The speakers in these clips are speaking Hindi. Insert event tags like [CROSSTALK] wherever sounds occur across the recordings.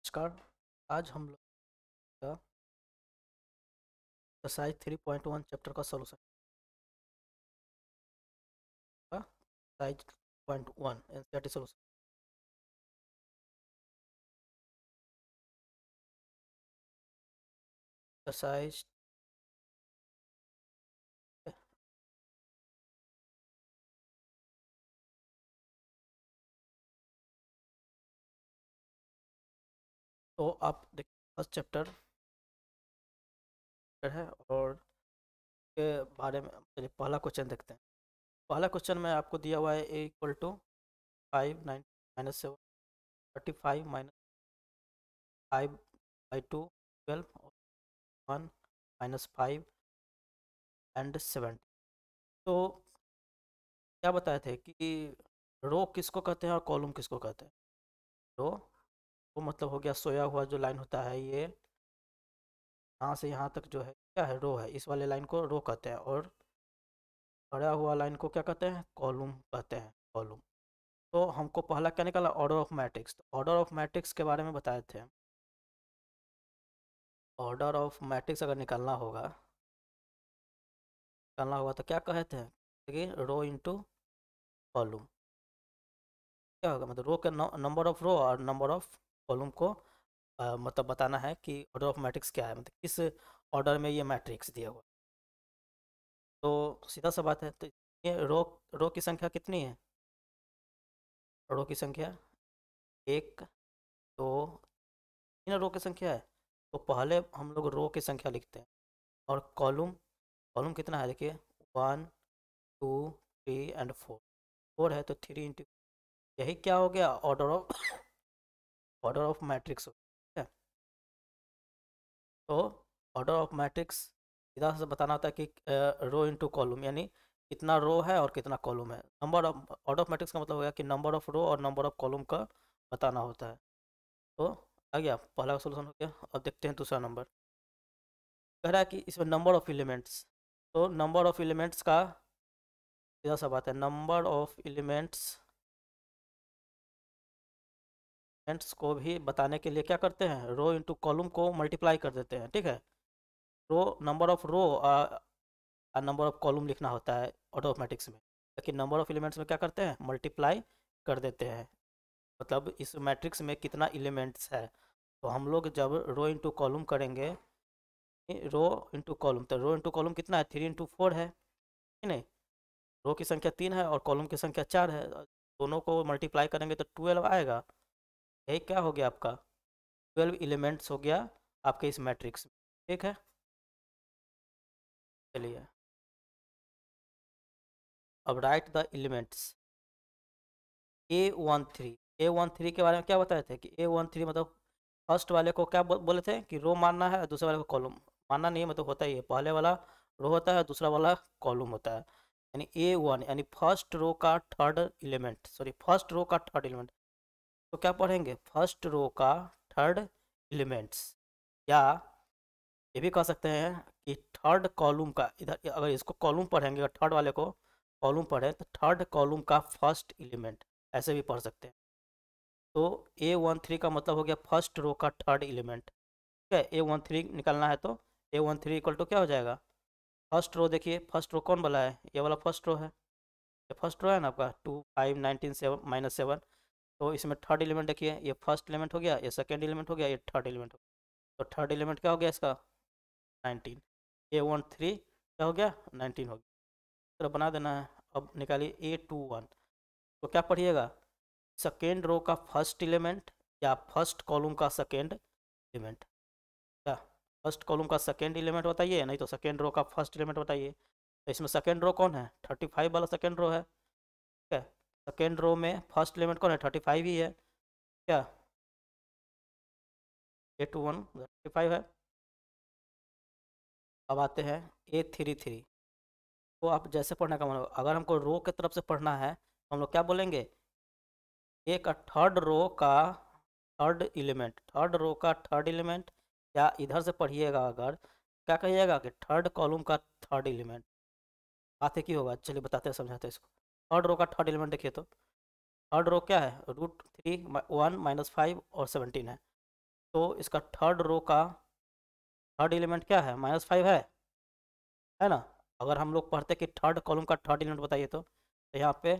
नमस्कार आज हम लोग का exercise three point one chapter का solution size point one N C R T solution exercise तो आप देख फर्स्ट चैप्टर है और के बारे में चलिए पहला क्वेश्चन देखते हैं पहला क्वेश्चन में आपको दिया हुआ है ए equal to five nine minus seven thirty five minus five by two twelve one minus five and seventy तो क्या बताए थे कि रो किसको कहते हैं और कॉलम किसको कहते हैं रो वो मतलब हो गया सोया हुआ जो लाइन होता है ये यहाँ से यहाँ तक जो है क्या है रो है इस वाले लाइन को रो कहते हैं और बढ़ा हुआ लाइन को क्या कहते हैं कॉलम कहते हैं कॉलम तो हमको पहला क्या निकाला ऑर्डर ऑफ मैट्रिक्स तो ऑर्डर ऑफ मैट्रिक्स के बारे में बताए थे ऑर्डर ऑफ मैट्रिक्स अगर निकालना होगा निकालना होगा तो क्या कहे थे देखिए रो इंटू कॉलम क्या होगा मतलब रो के नंबर ऑफ रो और नंबर ऑफ कॉलम को आ, मतलब बताना है कि ऑर्डर ऑफ मैट्रिक्स क्या है मतलब किस ऑर्डर में ये मैट्रिक्स दिया हुआ तो सीधा सा बात है तो ये रो रो की संख्या कितनी है रो की संख्या एक दो तीन रो की संख्या है तो पहले हम लोग रो की संख्या लिखते हैं और कॉलम कॉलम कितना है देखिए one two three and four four है तो थ्री इंटू यही क्या हो गया order of order of matrix हो ठीक है तो ऑर्डर ऑफ मैट्रिक्स सीधा से बताना होता है कि रो इंटू कॉलम यानी कितना रो है और कितना कॉलम है number of order of matrix का मतलब हो गया कि नंबर ऑफ रो और नंबर ऑफ कॉलम का बताना होता है तो आ गया पहला सोल्यूशन हो गया अब देखते हैं दूसरा नंबर कह रहा है कि इसमें नंबर ऑफ एलिमेंट्स तो नंबर ऑफ एलिमेंट्स का सीधा सा बात है नंबर ऑफ एलिमेंट्स एलिमेंट्स को भी बताने के लिए क्या करते हैं रो इंटू कॉलम को मल्टीप्लाई कर देते हैं ठीक है row number of row number of column लिखना होता है ऑटोमेटिक्स में लेकिन नंबर ऑफ एलिमेंट्स में क्या करते हैं मल्टीप्लाई कर देते हैं मतलब इस मैट्रिक्स में कितना एलिमेंट्स है तो हम लोग जब रो इंटू कॉलम करेंगे रो इंटू कॉलम तो रो इंटू कॉलम कितना है थ्री इंटू फोर है नहीं रो की संख्या तीन है और कॉलम की संख्या चार है दोनों को मल्टीप्लाई करेंगे तो ट्वेल्व आएगा ये क्या हो गया आपका ट्वेल्व एलिमेंट्स हो गया आपके इस मैट्रिक्स में ठीक है चलिए अब write the elements a one three a one three के बारे में क्या बताए थे कि ए वन थ्री मतलब फर्स्ट वाले को क्या बोले थे कि रो मानना है दूसरे वाले को कॉलम मानना नहीं है मतलब होता ही है पहले वाला रो होता है दूसरा वाला कॉलम होता है यानी ए वन यानी फर्स्ट रो का third element sorry first row का थर्ड एलिमेंट तो क्या पढ़ेंगे फर्स्ट रो का थर्ड एलिमेंट्स या ये भी कह सकते हैं कि थर्ड कॉलम का इधर अगर इसको कॉलम पढ़ेंगे अगर थर्ड वाले को कॉलम पढ़ें तो थर्ड कॉलम का फर्स्ट एलिमेंट ऐसे भी पढ़ सकते हैं तो ए वन थ्री का मतलब हो गया फर्स्ट रो का थर्ड एलिमेंट ठीक है ए वन थ्री निकालना है तो a one three equal to क्या हो जाएगा फर्स्ट रो देखिए फर्स्ट रो कौन वाला है ये वाला फर्स्ट रो है ये फर्स्ट रो है ना आपका two five nineteen seven minus seven तो इसमें थर्ड एलिमेंट देखिए ये फर्स्ट एलिमेंट हो गया ये सेकेंड एलिमेंट हो गया ये थर्ड एलिमेंट हो गया तो थर्ड एलिमेंट क्या हो गया इसका नाइनटीन ए वन थ्री क्या हो गया नाइनटीन हो गया तो बना देना है अब निकालिए ए टू वन तो क्या पढ़िएगा सेकेंड रो का फर्स्ट एलिमेंट या फर्स्ट कॉलम का सेकेंड एलिमेंट क्या फर्स्ट कॉलम का सेकेंड एलिमेंट बताइए नहीं तो सेकेंड रो का फर्स्ट एलिमेंट बताइए तो इसमें सेकेंड रो कौन है थर्टी फाइव वाला सेकेंड रो है सेकेंड रो में फर्स्ट एलिमेंट कौन है थर्टी फाइव ही है क्या a two one thirty five है अब आते हैं ए थ्री थ्री तो आप जैसे पढ़ने का मतलब अगर हमको रो की तरफ से पढ़ना है तो हम लोग क्या बोलेंगे ए का थर्ड रो का थर्ड एलिमेंट थर्ड रो का थर्ड एलिमेंट या इधर से पढ़िएगा अगर क्या कहिएगा कि थर्ड कॉलम का थर्ड एलिमेंट बातें की होगा चलिए बताते हैं समझाते हैं इसको थर्ड रो का थर्ड एलिमेंट देखिए तो थर्ड रो क्या है root three one minus five और सेवनटीन है तो इसका थर्ड रो का थर्ड एलिमेंट क्या है माइनस फाइव है है ना अगर हम लोग पढ़ते कि थर्ड कॉलम का थर्ड एलिमेंट बताइए तो, तो यहाँ पे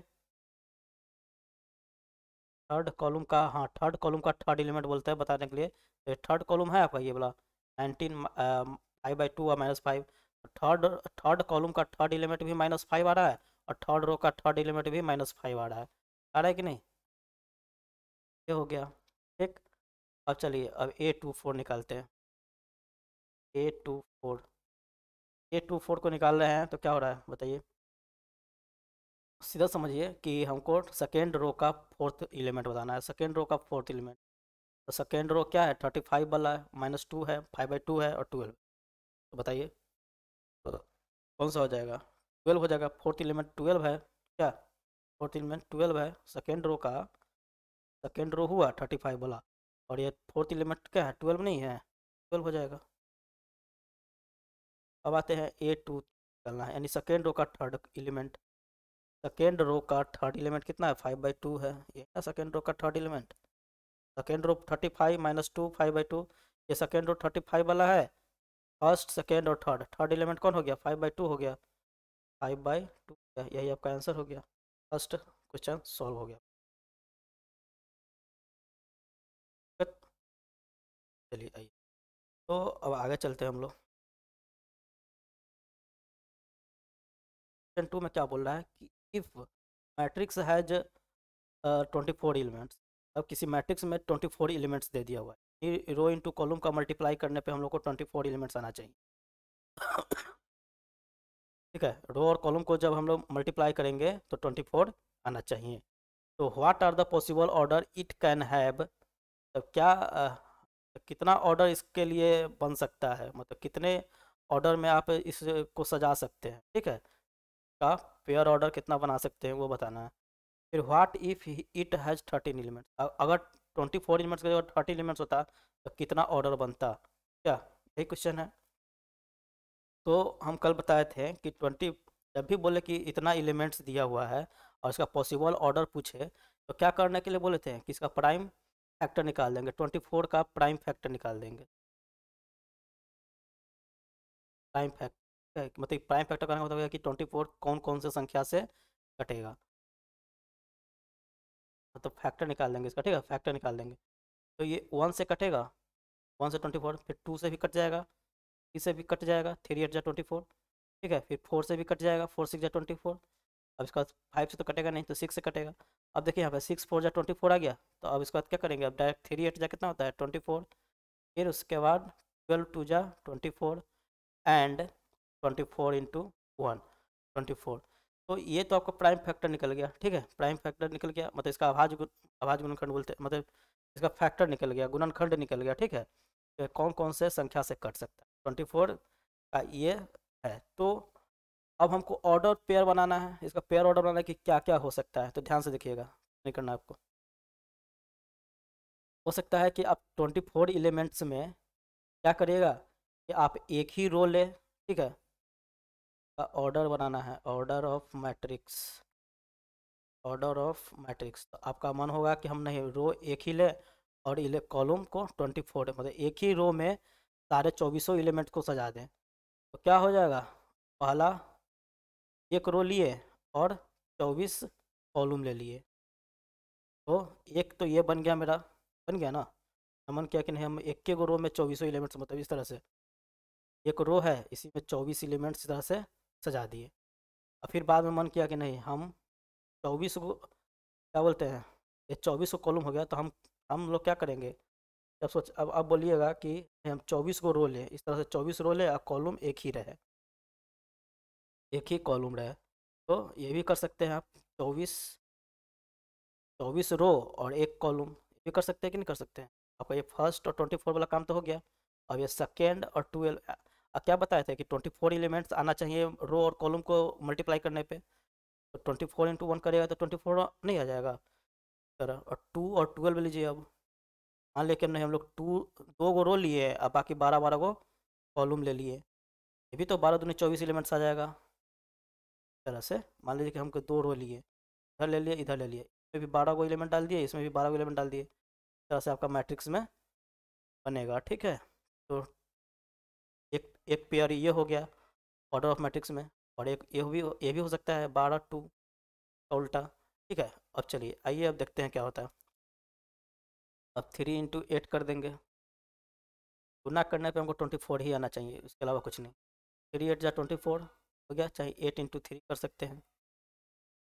थर्ड कॉलम का हाँ थर्ड कॉलम का थर्ड एलिमेंट बोलते हैं बताने के लिए तो थर्ड कॉलम है आपका ये बोला नाइनटीन फाइव बाई टू और minus five third third column का थर्ड एलिमेंट भी माइनस फाइव आ रहा है और थर्ड रो का थर्ड एलिमेंट भी माइनस फाइव आ रहा है आ रहा है कि नहीं ये हो गया ठीक अब चलिए अब ए टू फोर निकालते हैं a two four a two four को निकाल रहे हैं तो क्या हो रहा है बताइए सीधा समझिए कि हमको सेकेंड रो का फोर्थ एलिमेंट बताना है सेकेंड रो का फोर्थ एलिमेंट तो सेकेंड रो क्या है थर्टी फाइव वाला है माइनस टू है फाइव बाई टू है और ट्वेल्व तो बताइए तो कौन सा हो जाएगा ट्वेल्व हो जाएगा फोर्थ एलिमेंट ट्वेल्व है क्या फोर्थ एलिमेंट ट्वेल्व है सेकेंड रो का सेकेंड रो हुआ थर्टी फाइव वाला और ये फोर्थ एलिमेंट क्या है ट्वेल्व नहीं है ट्वेल्व हो जाएगा अब आते हैं ए टू निकलना है यानी सेकेंड रो का थर्ड एलिमेंट सेकेंड रो का थर्ड एलिमेंट कितना है फाइव बाई टू है ये है सेकेंड रो का third element second row thirty five minus two five by two ये सेकेंड रो थर्टी फाइव वाला है फर्स्ट सेकेंड और थर्ड थर्ड एलिमेंट कौन हो गया फाइव बाई टू हो गया फाइव बाई टू यही आपका आंसर हो गया फर्स्ट क्वेश्चन सॉल्व हो गया चलिए आइए तो अब आगे चलते हैं हम लोग क्वेश्चन टू में क्या बोल रहा है कि if matrix has twenty four elements अब किसी मैट्रिक्स में ट्वेंटी फोर एलिमेंट्स दे दिया हुआ है रो इनटू कॉलम का मल्टीप्लाई करने पे हम लोग को ट्वेंटी फोर एलिमेंट्स आना चाहिए ठीक है रो और कॉलम को जब हम लोग मल्टीप्लाई करेंगे तो ट्वेंटी फोर आना चाहिए तो what are the possible order it can have तब क्या आ, कितना ऑर्डर इसके लिए बन सकता है मतलब कितने ऑर्डर में आप इसको सजा सकते हैं ठीक है का पेयर ऑर्डर कितना बना सकते हैं वो बताना है फिर what if it has thirteen elements अगर ट्वेंटी फोर एलिमेंट्स का थर्टीन एलिमेंट्स होता तो कितना ऑर्डर बनता क्या यही क्वेश्चन है तो हम कल बताए थे कि ट्वेंटी जब भी बोले कि इतना एलिमेंट्स दिया हुआ है और इसका पॉसिबल ऑर्डर पूछे तो क्या करने के लिए बोले थे कि इसका प्राइम फैक्टर निकाल देंगे ट्वेंटी फोर का प्राइम फैक्टर निकाल देंगे प्राइम फैक्टर मतलब प्राइम फैक्टर करने का मतलब कि ट्वेंटी फोर कौन कौन से संख्या से कटेगा मतलब फैक्टर निकाल देंगे इसका ठीक है फैक्टर निकाल देंगे तो ये वन से कटेगा वन से ट्वेंटी फोर फिर टू से भी कट जाएगा से भी कट जाएगा थ्री एट जा ट्वेंटी फोर ठीक है फिर फोर से भी कट जाएगा फोर सिक्स जा ट्वेंटी फोर अब इसके बाद फाइव से तो कटेगा नहीं तो सिक्स से कटेगा अब देखिए यहाँ पर सिक्स फोर जा ट्वेंटी फोर आ गया तो अब इसके बाद क्या करेंगे अब डायरेक्ट थ्री एट जा कितना होता है ट्वेंटी फोर फिर उसके बाद ट्वेल्व टू जा twenty four and twenty four into one twenty four तो ये तो आपका प्राइम फैक्टर निकल गया ठीक है प्राइम फैक्टर निकल गया मतलब इसका आवाज आवाज आभाज गुणनखंड बोलते मतलब इसका फैक्टर निकल गया गुणनखंड निकल गया ठीक है तो कौन कौन से संख्या से कट सकता है ट्वेंटी फोर का ये है तो अब हमको ऑर्डर पेयर बनाना है इसका पेयर ऑर्डर बनाना है कि क्या क्या हो सकता है तो ध्यान से देखिएगा नहीं करना आपको हो सकता है कि आप ट्वेंटी फोर एलिमेंट्स में क्या करिएगा कि आप एक ही रो लें ठीक है ऑर्डर बनाना है order of matrix order of matrix तो आपका मन होगा कि हम नहीं रो एक ही ले और कॉलम को ट्वेंटी फोर मतलब एक ही रो में सारे चौबीसों एलिमेंट को सजा दें तो क्या हो जाएगा पहला एक रो लिए और चौबीस कॉलम ले लिए तो एक तो ये बन गया मेरा बन गया ना नमन क्या कि नहीं हम एक के रो में चौबीसों एलिमेंट्स मतलब इस तरह से एक रो है इसी में चौबीस एलिमेंट्स इस तरह से सजा दिए और फिर बाद में मन किया कि नहीं हम चौबीस को क्या बोलते हैं ये चौबीस को कॉलम हो गया तो हम हम लोग क्या करेंगे जब सोच अब आप बोलिएगा कि हम चौबीस को रो लें इस तरह से चौबीस रो लें और कॉलम एक ही रहे एक ही कॉलम रहे तो ये भी कर सकते हैं आप चौबीस चौबीस रो और एक कॉलम ये भी कर सकते हैं कि नहीं कर सकते हैं आपका ये फर्स्ट और ट्वेंटी फोर वाला काम तो हो गया अब ये सेकेंड और ट्वेल्व क्या बताए थे कि ट्वेंटी फोर एलिमेंट्स आना चाहिए रो और कॉलम को मल्टीप्लाई करने पर तो ट्वेंटी फोर इंटू वन करेगा तो ट्वेंटी फोर नहीं आ जाएगा तरह और टू और ट्वेल्व लीजिए अब मान लिया कि हमने हम लोग टू दो गो रो लिए और बाकी बारह बारह को कॉलम ले लिए ये भी तो बारह दूनी चौबीस एलिमेंट्स आ जाएगा इस तरह से मान लीजिए कि हमको दो रो लिए इधर ले लिए इधर ले लिए इसमें भी बारह को एलिमेंट डाल दिए इसमें भी बारह को एलिमेंट डाल दिए इस तरह से आपका मैट्रिक्स में बनेगा ठीक है तो एक एक पेयर ये हो गया ऑर्डर ऑफ मैट्रिक्स में और एक ये भी ये भी हो सकता है बारह टू उल्टा ठीक है अब चलिए आइए अब देखते हैं क्या होता है अब थ्री इंटू एट कर देंगे गुना करने पे हमको ट्वेंटी फोर ही आना चाहिए इसके अलावा कुछ नहीं थ्री एट या ट्वेंटी फोर हो गया चाहे एट इंटू थ्री कर सकते हैं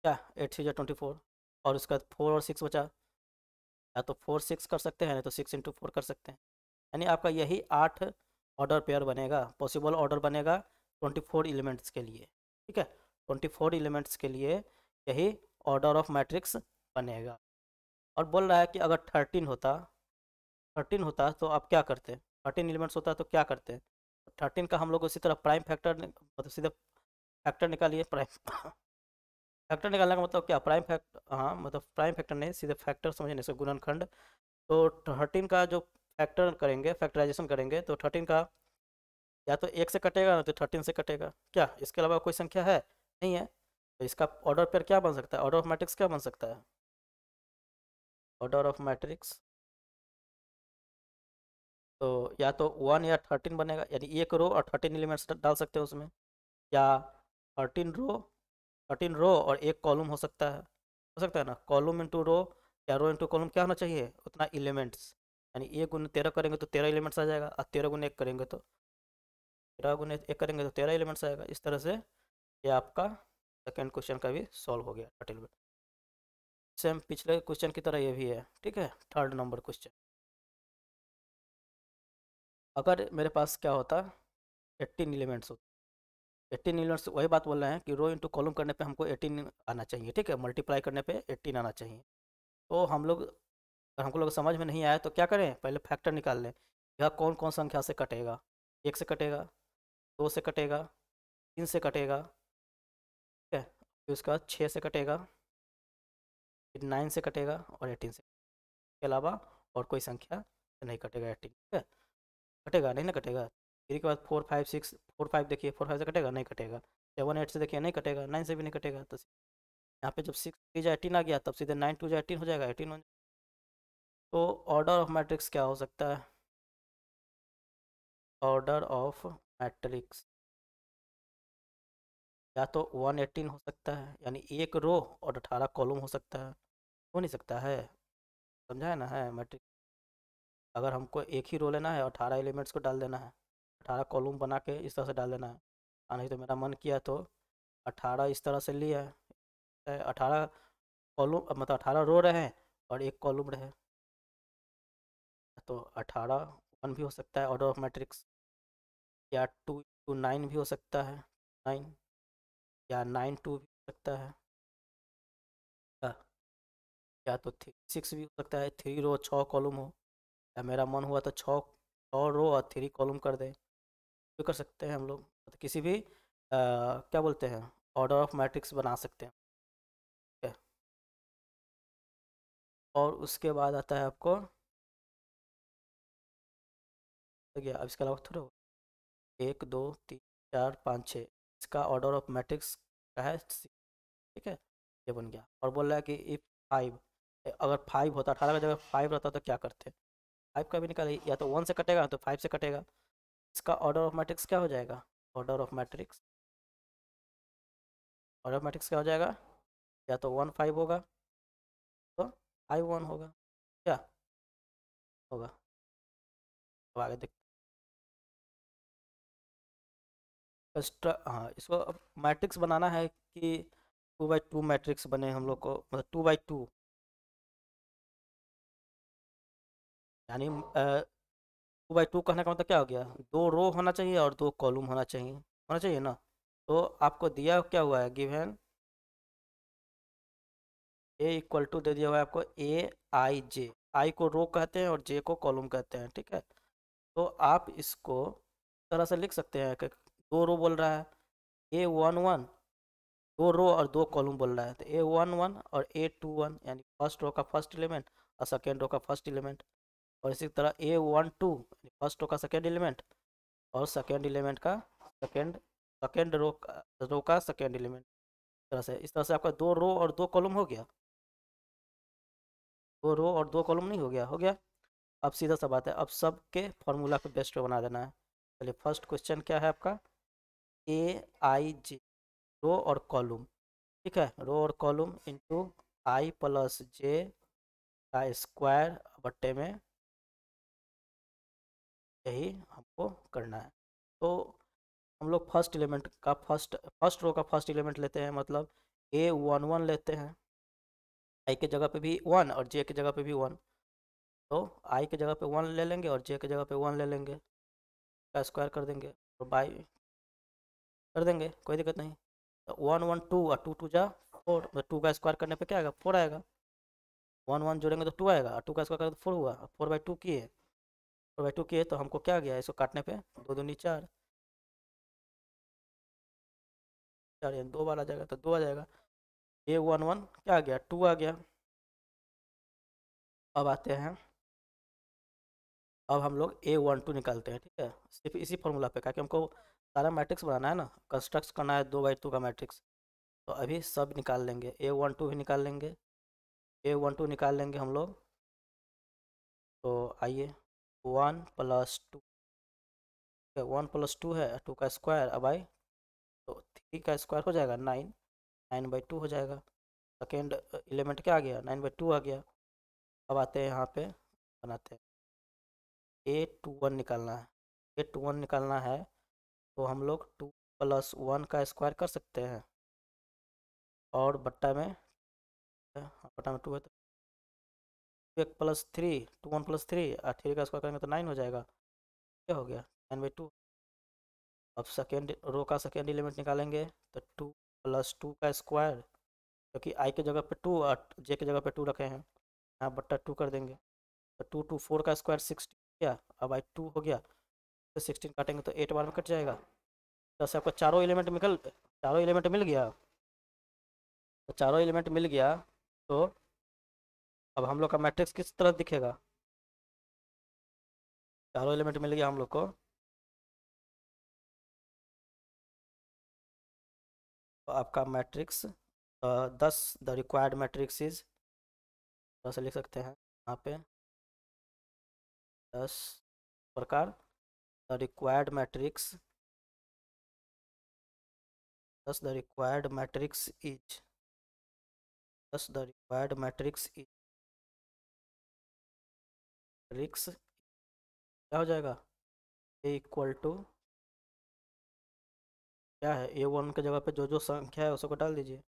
क्या एट थ्री या ट्वेंटी फोर और उसके बाद फोर और सिक्स बचा या तो फोर सिक्स कर सकते हैं नहीं तो सिक्स इंटू फोर कर सकते हैं यानी आपका यही आठ ऑर्डर पेयर बनेगा पॉसिबल ऑर्डर बनेगा ट्वेंटी फोर एलिमेंट्स के लिए ठीक है ट्वेंटी फोर एलिमेंट्स के लिए यही ऑर्डर ऑफ मैट्रिक्स बनेगा और बोल रहा है कि अगर थर्टीन होता थर्टीन होता तो आप क्या करते थर्टीन एलिमेंट्स होता तो क्या करते थर्टीन का हम लोग उसी तरह प्राइम फैक्टर मतलब सीधे फैक्टर निकालिए प्राइम फैक्टर [LAUGHS] निकालने का मतलब क्या प्राइम फैक्टर हाँ मतलब प्राइम फैक्टर नहीं सीधे फैक्टर समझने से गुणनखंड तो थर्टीन का जो फैक्टर करेंगे फैक्टराइजेशन करेंगे तो थर्टीन का या तो एक से कटेगा ना तो थर्टीन से कटेगा क्या इसके अलावा कोई संख्या है नहीं है तो इसका ऑर्डर पेयर क्या बन सकता है ऑर्डर ऑफ मैट्रिक्स क्या बन सकता है ऑर्डर ऑफ मैट्रिक्स तो या तो वन या थर्टीन बनेगा यानी एक रो और थर्टीन एलिमेंट्स डाल सकते हैं उसमें या थर्टीन रो थर्टीन रो और एक कॉलम हो सकता है हो सकता है ना कॉलम इंटू रो या रो इंटू कॉलम क्या होना चाहिए उतना एलिमेंट्स यानी एक गुना तेरह करेंगे तो तेरह एलिमेंट्स आ जाएगा और तेरह गुना एक करेंगे तो तेरह गुना एक करेंगे तो तेरह एलिमेंट्स आएगा इस तरह से ये आपका सेकेंड क्वेश्चन का भी सॉल्व हो गया थर्टीन सेम पिछले क्वेश्चन की तरह ये भी है ठीक है थर्ड नंबर क्वेश्चन अगर मेरे पास क्या होता एट्टीन एलिमेंट्स होते एट्टीन एलिमेंट्स वही बात बोल रहे हैं कि रो इंटू कॉलम करने पे हमको एटीन आना चाहिए ठीक है मल्टीप्लाई करने पे एट्टीन आना चाहिए तो हम लोग हमको लोग समझ में नहीं आया तो क्या करें पहले फैक्टर निकाल लें यह कौन कौन संख्या से कटेगा एक से कटेगा दो से कटेगा तीन से कटेगा ठीक है फिर उसके बाद छः से कटेगा फिर नाइन से कटेगा और एटीन से इसके अलावा और कोई संख्या नहीं कटेगा एटीन ठीक है कटेगा नहीं ना कटेगा फिर के बाद four five six four five देखिए फोर फाइव से कटेगा नहीं कटेगा सेवन एट से देखिए नहीं कटेगा नाइन से भी नहीं कटेगा तो यहाँ पे जब सिक्स थ्री जो एटीन आ गया तब सीधे नाइन टू जो एटीन हो जाएगा एटीन हो जाएगा तो ऑर्डर ऑफ मैट्रिक्स क्या हो सकता है ऑर्डर ऑफ मैट्रिक्स या तो वन एटीन हो सकता है यानी एक रो और अठारह कॉलम हो सकता है हो नहीं सकता है समझा है ना है मैट्रिक अगर हमको एक ही रो लेना है और अठारह एलिमेंट्स को डाल देना है अठारह कॉलम बना के इस तरह से डाल देना है हाँ, नहीं तो मेरा मन किया तो अठारह इस तरह से लिया है अठारह कॉलम मतलब अठारह रो रहे हैं और एक कॉलम रहे तो अठारह वन भी हो सकता है ऑर्डर ऑफ मैट्रिक्स या टू टू नाइन भी हो सकता है नाइन या नाइन टू भी हो सकता है या, तो थ्री सिक्स भी हो सकता है थ्री रो छः कॉलम हो या मेरा मन हुआ तो छः रो और थ्री कॉलम कर दें तो कर सकते हैं हम लोग तो किसी भी आ, क्या बोलते हैं ऑर्डर ऑफ मैट्रिक्स बना सकते हैं ठीक है और उसके बाद आता है आपको तो गया अब इसके अलावा थोड़ा एक दो तीन चार पाँच छः इसका ऑर्डर ऑफ मैट्रिक्स का है ठीक है ये बन गया और बोल रहा है कि इफ फाइव अगर फाइव होता अठारह का जगह फाइव रहता तो क्या करते फाइव का भी निकाले या तो वन से कटेगा तो फाइव से कटेगा इसका ऑर्डर ऑफ मैट्रिक्स क्या हो जाएगा order of matrix order of matrix क्या हो जाएगा या तो वन फाइव होगा तो फाइव वन होगा क्या होगा आगे देख स्ट्र हाँ इसको अब मैट्रिक्स बनाना है कि टू बाई टू मैट्रिक्स बने हम लोग को मतलब टू बाई टू यानी टू बाई टू कहने का मतलब क्या हो गया दो रो होना चाहिए और दो कॉलम होना चाहिए होना चाहिए ना तो आपको दिया क्या हुआ है गिवन ए इक्वल टू दे दिया हुआ है आपको ए आई जे आई को रो कहते हैं और जे को कॉलम कहते हैं ठीक है तो आप इसको तरह से लिख सकते हैं दो रो बोल रहा है ए वन वन दो रो और दो कॉलम बोल रहा है तो ए वन वन और ए टू वन यानी फर्स्ट रो का फर्स्ट एलिमेंट और सेकेंड रो का फर्स्ट एलिमेंट और इसी तरह ए वन टू यानी फर्स्ट रो का सेकेंड एलिमेंट और सेकेंड एलिमेंट का सेकेंड सेकेंड रो का रो का सेकेंड एलिमेंट इस तरह से इस तरह से आपका दो रो और दो कॉलम हो गया दो रो और दो कॉलम नहीं हो गया हो गया अब सीधा सा बात है अब सब के फॉर्मूला को बेस्ट बना देना है चलिए फर्स्ट क्वेश्चन क्या है आपका ए आई जे रो और कॉलम ठीक है रो और column into i plus j का स्क्वायर बट्टे में यही हमको करना है तो हम लोग फर्स्ट एलिमेंट का फर्स्ट फर्स्ट रो का फर्स्ट एलिमेंट लेते हैं मतलब ए वन वन लेते हैं आई के जगह पे भी वन और जे के जगह पे भी वन तो आई के जगह पे वन ले लेंगे और जे के जगह पे वन ले लेंगे का स्क्वायर कर देंगे और तो बाई कर देंगे कोई दिक्कत नहीं तो वन वन टू और टू टू जा फोर मतलब टू का स्क्वायर करने पे क्या आएगा फोर आएगा वन वन जोड़ेंगे तो टू आएगा और टू का स्क्वायर करेंगे तो फोर हुआ फोर बाई टू किए फोर बाई टू किए तो हमको क्या गया इसको काटने पे दो दूनी चार चार यानी दो बार आ जाएगा तो दो आ जाएगा ए वन वन क्या आ गया टू आ गया अब आते हैं अब हम लोग ए वन टू निकालते हैं ठीक है सिर्फ इसी फॉर्मूला पे क्या हमको सारा मैट्रिक्स बनाना है ना कंस्ट्रक्ट करना है दो बाई टू का मैट्रिक्स तो अभी सब निकाल लेंगे ए वन टू भी निकाल लेंगे ए वन टू निकाल लेंगे हम लोग तो आइए वन प्लस टू तो वन प्लस टू है टू का स्क्वायर अब आई तो थ्री का स्क्वायर हो जाएगा नाइन नाइन बाई टू हो जाएगा सेकेंड एलिमेंट क्या आ गया नाइन बाई टू आ गया अब आते हैं यहाँ पे बनाते हैं ए टू वन निकालना है ए टू वन निकालना है तो हम लोग टू प्लस वन का स्क्वायर कर सकते हैं और बट्टा में हाँ, बट्टा में टू है तो एक plus three two one plus three और थ्री का स्क्वायर करेंगे तो नाइन हो जाएगा क्या हो गया नाइन बाई टू अब सेकेंड रो का सेकेंड एलिमेंट निकालेंगे तो टू प्लस टू का स्क्वायर क्योंकि आई के जगह पे टू और जे के जगह पे टू रखे हैं यहाँ बट्टा टू कर देंगे तो टू टू फोर का स्क्वायर सिक्सटी गया अब आई टू हो गया तो सिक्सटीन काटेंगे तो एट बार में कट जाएगा जैसे तो आपका चारों एलिमेंट निकल चारों एलिमेंट मिल गया तो चारों एलिमेंट मिल गया तो अब हम लोग का मैट्रिक्स किस तरह दिखेगा चारों एलिमेंट मिल गया हम लोग को तो आपका matrix thus the required matrix is थोड़ा लिख सकते हैं यहाँ पे दस प्रकार required matrix thus the required matrix is thus the required matrix is matrix क्या हो जाएगा ए इक्वल टू क्या है ए वन के जगह पे जो जो संख्या है उसको डाल दीजिए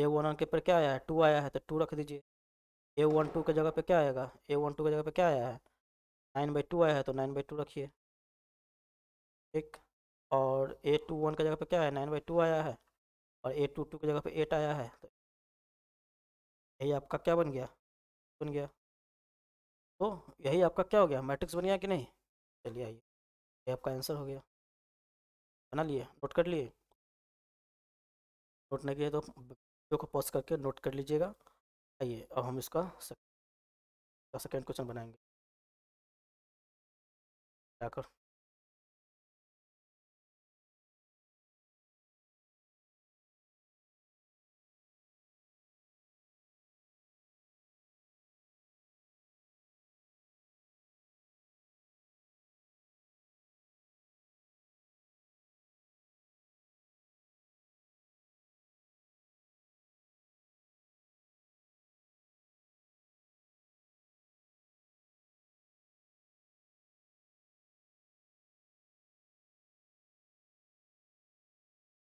ए वन के पर क्या आया है टू आया है तो टू रख दीजिए ए वन टू के जगह पे क्या आएगा ए वन टू के जगह पे क्या आया है नाइन बाई टू आया है तो नाइन बाई टू रखिए ठीक और ए टू वन का जगह पे क्या है नाइन बाई टू आया है और ए टू टू की जगह पे एट आया है तो यही आपका क्या बन गया बन गया तो यही आपका क्या हो गया मैट्रिक्स बन गया कि नहीं चलिए आइए ये आपका आंसर हो गया बना लिए नोट कर लिए नोट नहीं किया तो वीडियो को पॉज करके नोट कर लीजिएगा आइए अब हम इसका सेकेंड क्वेश्चन बनाएंगे जाकर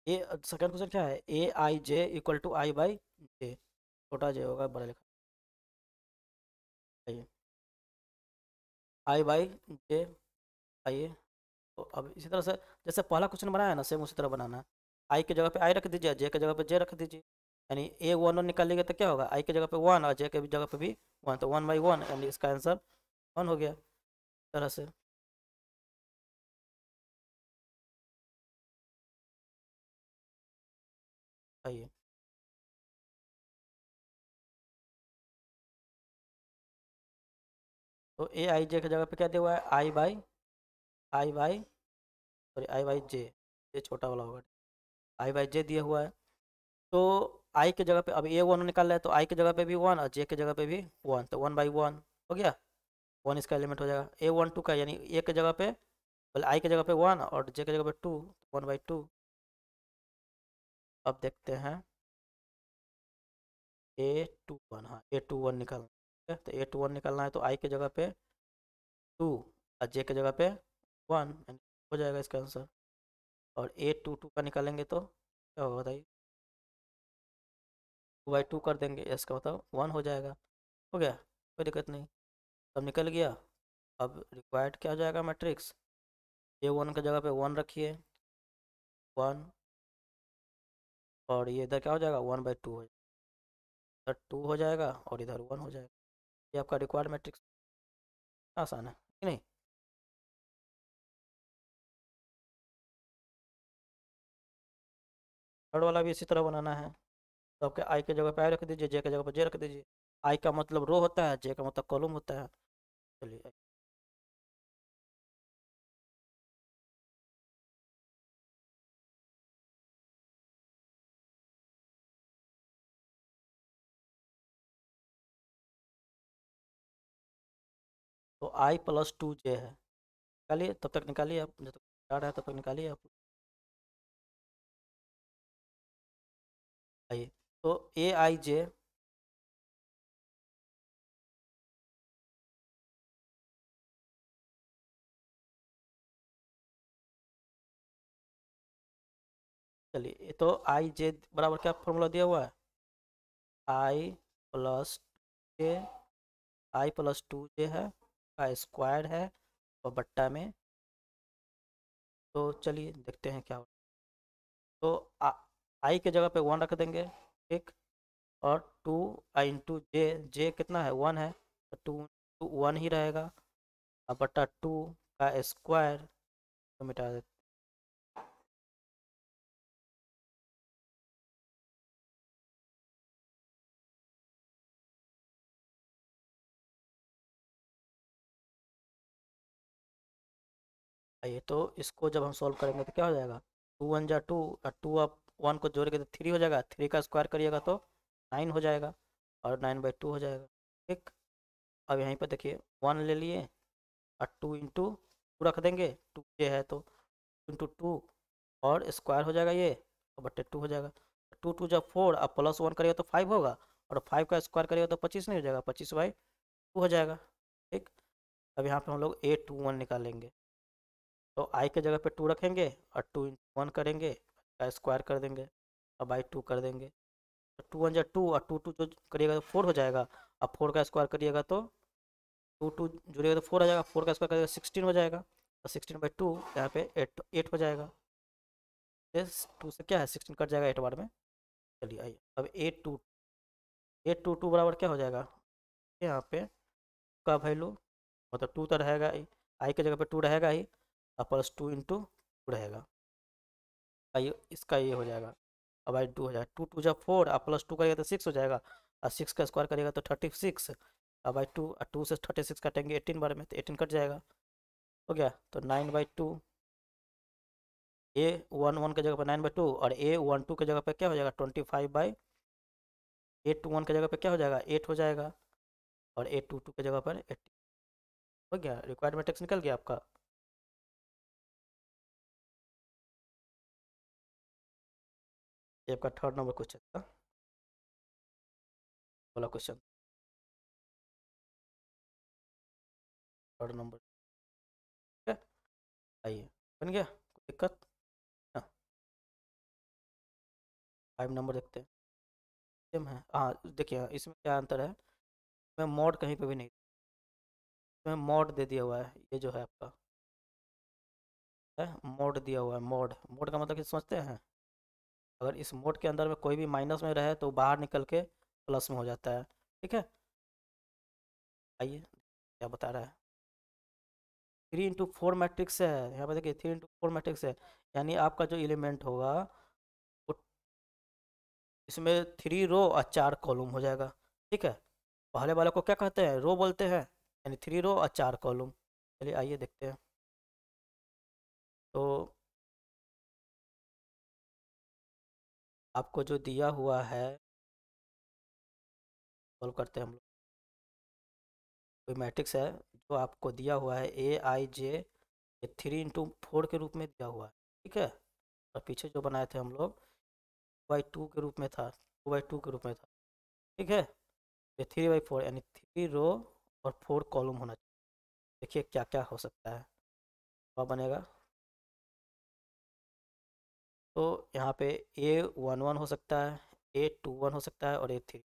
ए सेकंड क्वेश्चन क्या है a i j equal to i by j छोटा जे होगा बड़ा लिखा आइए आई बाई जे आइए तो अब इसी तरह से जैसे पहला क्वेश्चन बनाया है ना सेम उसी तरह बनाना है आई के जगह पे आई रख दीजिए जे के जगह पे जे रख दीजिए यानी ए वन वन लीजिए तो क्या होगा आई के जगह पे वन और जे के जगह पे भी वन तो वन बाई वन यानी इसका आंसर वन हो गया तरह से सही है तो ए आई जे की जगह पे क्या दिया हुआ है i by i by sorry i by j ये छोटा वाला होगा आई बाई जे दिया हुआ है तो आई के जगह पे अब ए वन निकाल रहा है तो आई के जगह पे भी वन और जे के जगह पे भी वन तो वन बाई वन हो गया वन इसका एलिमेंट हो जाएगा ए वन टू का यानी ए के जगह पे बोले मतलब आई के जगह पे वन और जे के जगह पे टू तो वन बाई टू अब देखते हैं ए टू वन हाँ ए टू वन निकालना है तो ए टू वन निकालना है तो आई के जगह पे टू और जे के जगह पे वन हो जाएगा इसका आंसर और ए टू टू का निकालेंगे तो क्या होगा बताइए टू बाई टू कर देंगे इसका मतलब वन हो जाएगा हो गया कोई दिक्कत नहीं अब निकल गया अब रिक्वायर्ड क्या हो जाएगा मैट्रिक्स ए वन के जगह पे वन रखिए वन और ये इधर क्या हो जाएगा वन बाई टू हो जाएगा इधर टू हो जाएगा और इधर वन हो जाएगा ये आपका रिक्वायर्ड मैट्रिक्स आसान है नहीं थर्ड वाला भी इसी तरह बनाना है तो आपके आई के जगह पर आई रख दीजिए जे के जगह पर जे रख दीजिए आई का मतलब रो होता है जे का मतलब कॉलम होता है चलिए आई प्लस टू जे है निकालिए तब तक निकालिए आप जब तक रहा है तब तक निकालिए आप आइए तो ए आई जे चलिए तो आई जे बराबर क्या फॉर्मूला दिया हुआ है i plus j i plus two j है का स्क्वायर है और बट्टा में तो चलिए देखते हैं क्या तो आई के जगह पे वन रख देंगे ठीक और टू आई इंटू जे जे कितना है वन है तो टू टू वन ही रहेगा और बट्टा टू का स्क्वायर तो मिटा देते आइए तो इसको जब हम सॉल्व करेंगे तो क्या हो जाएगा टू वन जा टू और टू आप वन को जोड़ेंगे तो थ्री हो जाएगा थ्री का स्क्वायर करिएगा तो नाइन हो जाएगा और नाइन बाई टू हो जाएगा ठीक अब यहीं पर देखिए वन ले लिए और टू इंटू टू रख देंगे टू ये है तो इंटू टू और स्क्वायर हो जाएगा ये तो बट्टे टू हो जाएगा टू टू जब फोर और प्लस वन करिएगा तो फाइव होगा और फाइव का स्क्वायर करिएगा तो पच्चीस नहीं हो जाएगा पच्चीस बाई टू हो जाएगा ठीक अब यहाँ पर हम लोग ए टू वन निकालेंगे तो आई के जगह पे टू रखेंगे और टू इंटू वन करेंगे का स्क्वायर कर देंगे और बाई टू कर देंगे तो टू वन जै टू और टू टू जो करिएगा तो फोर हो जाएगा और फोर का स्क्वायर करिएगा तो टू टू जुड़ेगा तो फोर आ जाएगा फोर का स्क्वायर करिएगा सिक्सटीन तो हो जाएगा और सिक्सटीन बाई टू यहाँ पे एट एट हो जाएगा टू से क्या है सिक्सटीन कट जाएगा एट बार में चलिए आइए अब eight two eight two two बराबर क्या हो जाएगा यहाँ पे का वैल्यू मतलब टू तो रहेगा ही आई के जगह पे टू रहेगा ही और प्लस टू इंटू टू रहेगा ये इसका ये हो जाएगा अब आई टू हो जाएगा टू टू जब फोर और प्लस टू करेगा तो सिक्स हो जाएगा और सिक्स का स्क्वायर करेगा तो थर्टी सिक्स अब बाई टू और टू से थर्टी सिक्स काटेंगे एटीन बार में तो एटीन कट जाएगा हो गया तो nine by two a one one के जगह पर नाइन बाई टू और ए वन टू के जगह पर क्या हो जाएगा twenty five by a two one के जगह पर क्या हो जाएगा एट हो जाएगा और ए टू टू के जगह पर एट हो गया रिक्वायर्ड मैट्रिक्स निकल गया आपका ये आपका थर्ड नंबर क्वेश्चन था वाला क्वेश्चन थर्ड नंबर आइए बन गया कोई दिक्कत फाइव हाँ। नंबर देखते हैं सेम है हाँ देखिए इसमें क्या अंतर है इसमें मोड कहीं पे भी नहीं इसमें मोड दे दिया हुआ है ये जो है आपका है मोड दिया हुआ है मोड मोड का मतलब कि समझते हैं अगर इस मोड के अंदर में कोई भी माइनस में रहे तो बाहर निकल के प्लस में हो जाता है ठीक है आइए क्या बता रहा है थ्री इंटू फोर मैट्रिक्स है यहाँ पर देखिए थ्री इंटू फोर मैट्रिक्स है यानी आपका जो एलिमेंट होगा वो इसमें थ्री रो और चार कॉलम हो जाएगा ठीक है पहले वाले को क्या कहते हैं रो बोलते हैं यानी थ्री रो और चार कॉलम चलिए आइए देखते हैं तो आपको जो दिया हुआ है सॉल्व करते हैं हम लोग कोई मैट्रिक्स है जो आपको दिया हुआ है ए आई जे ये थ्री इंटू फोर के रूप में दिया हुआ है ठीक है और पीछे जो बनाए थे हम लोग टू बाई टू के रूप में था टू बाई टू के रूप में था ठीक है ये थ्री बाई फोर यानी थ्री रो और फोर कॉलम होना चाहिए देखिए क्या क्या हो सकता है वह बनेगा तो यहाँ पे ए वन वन हो सकता है ए टू वन हो सकता है और ए थ्री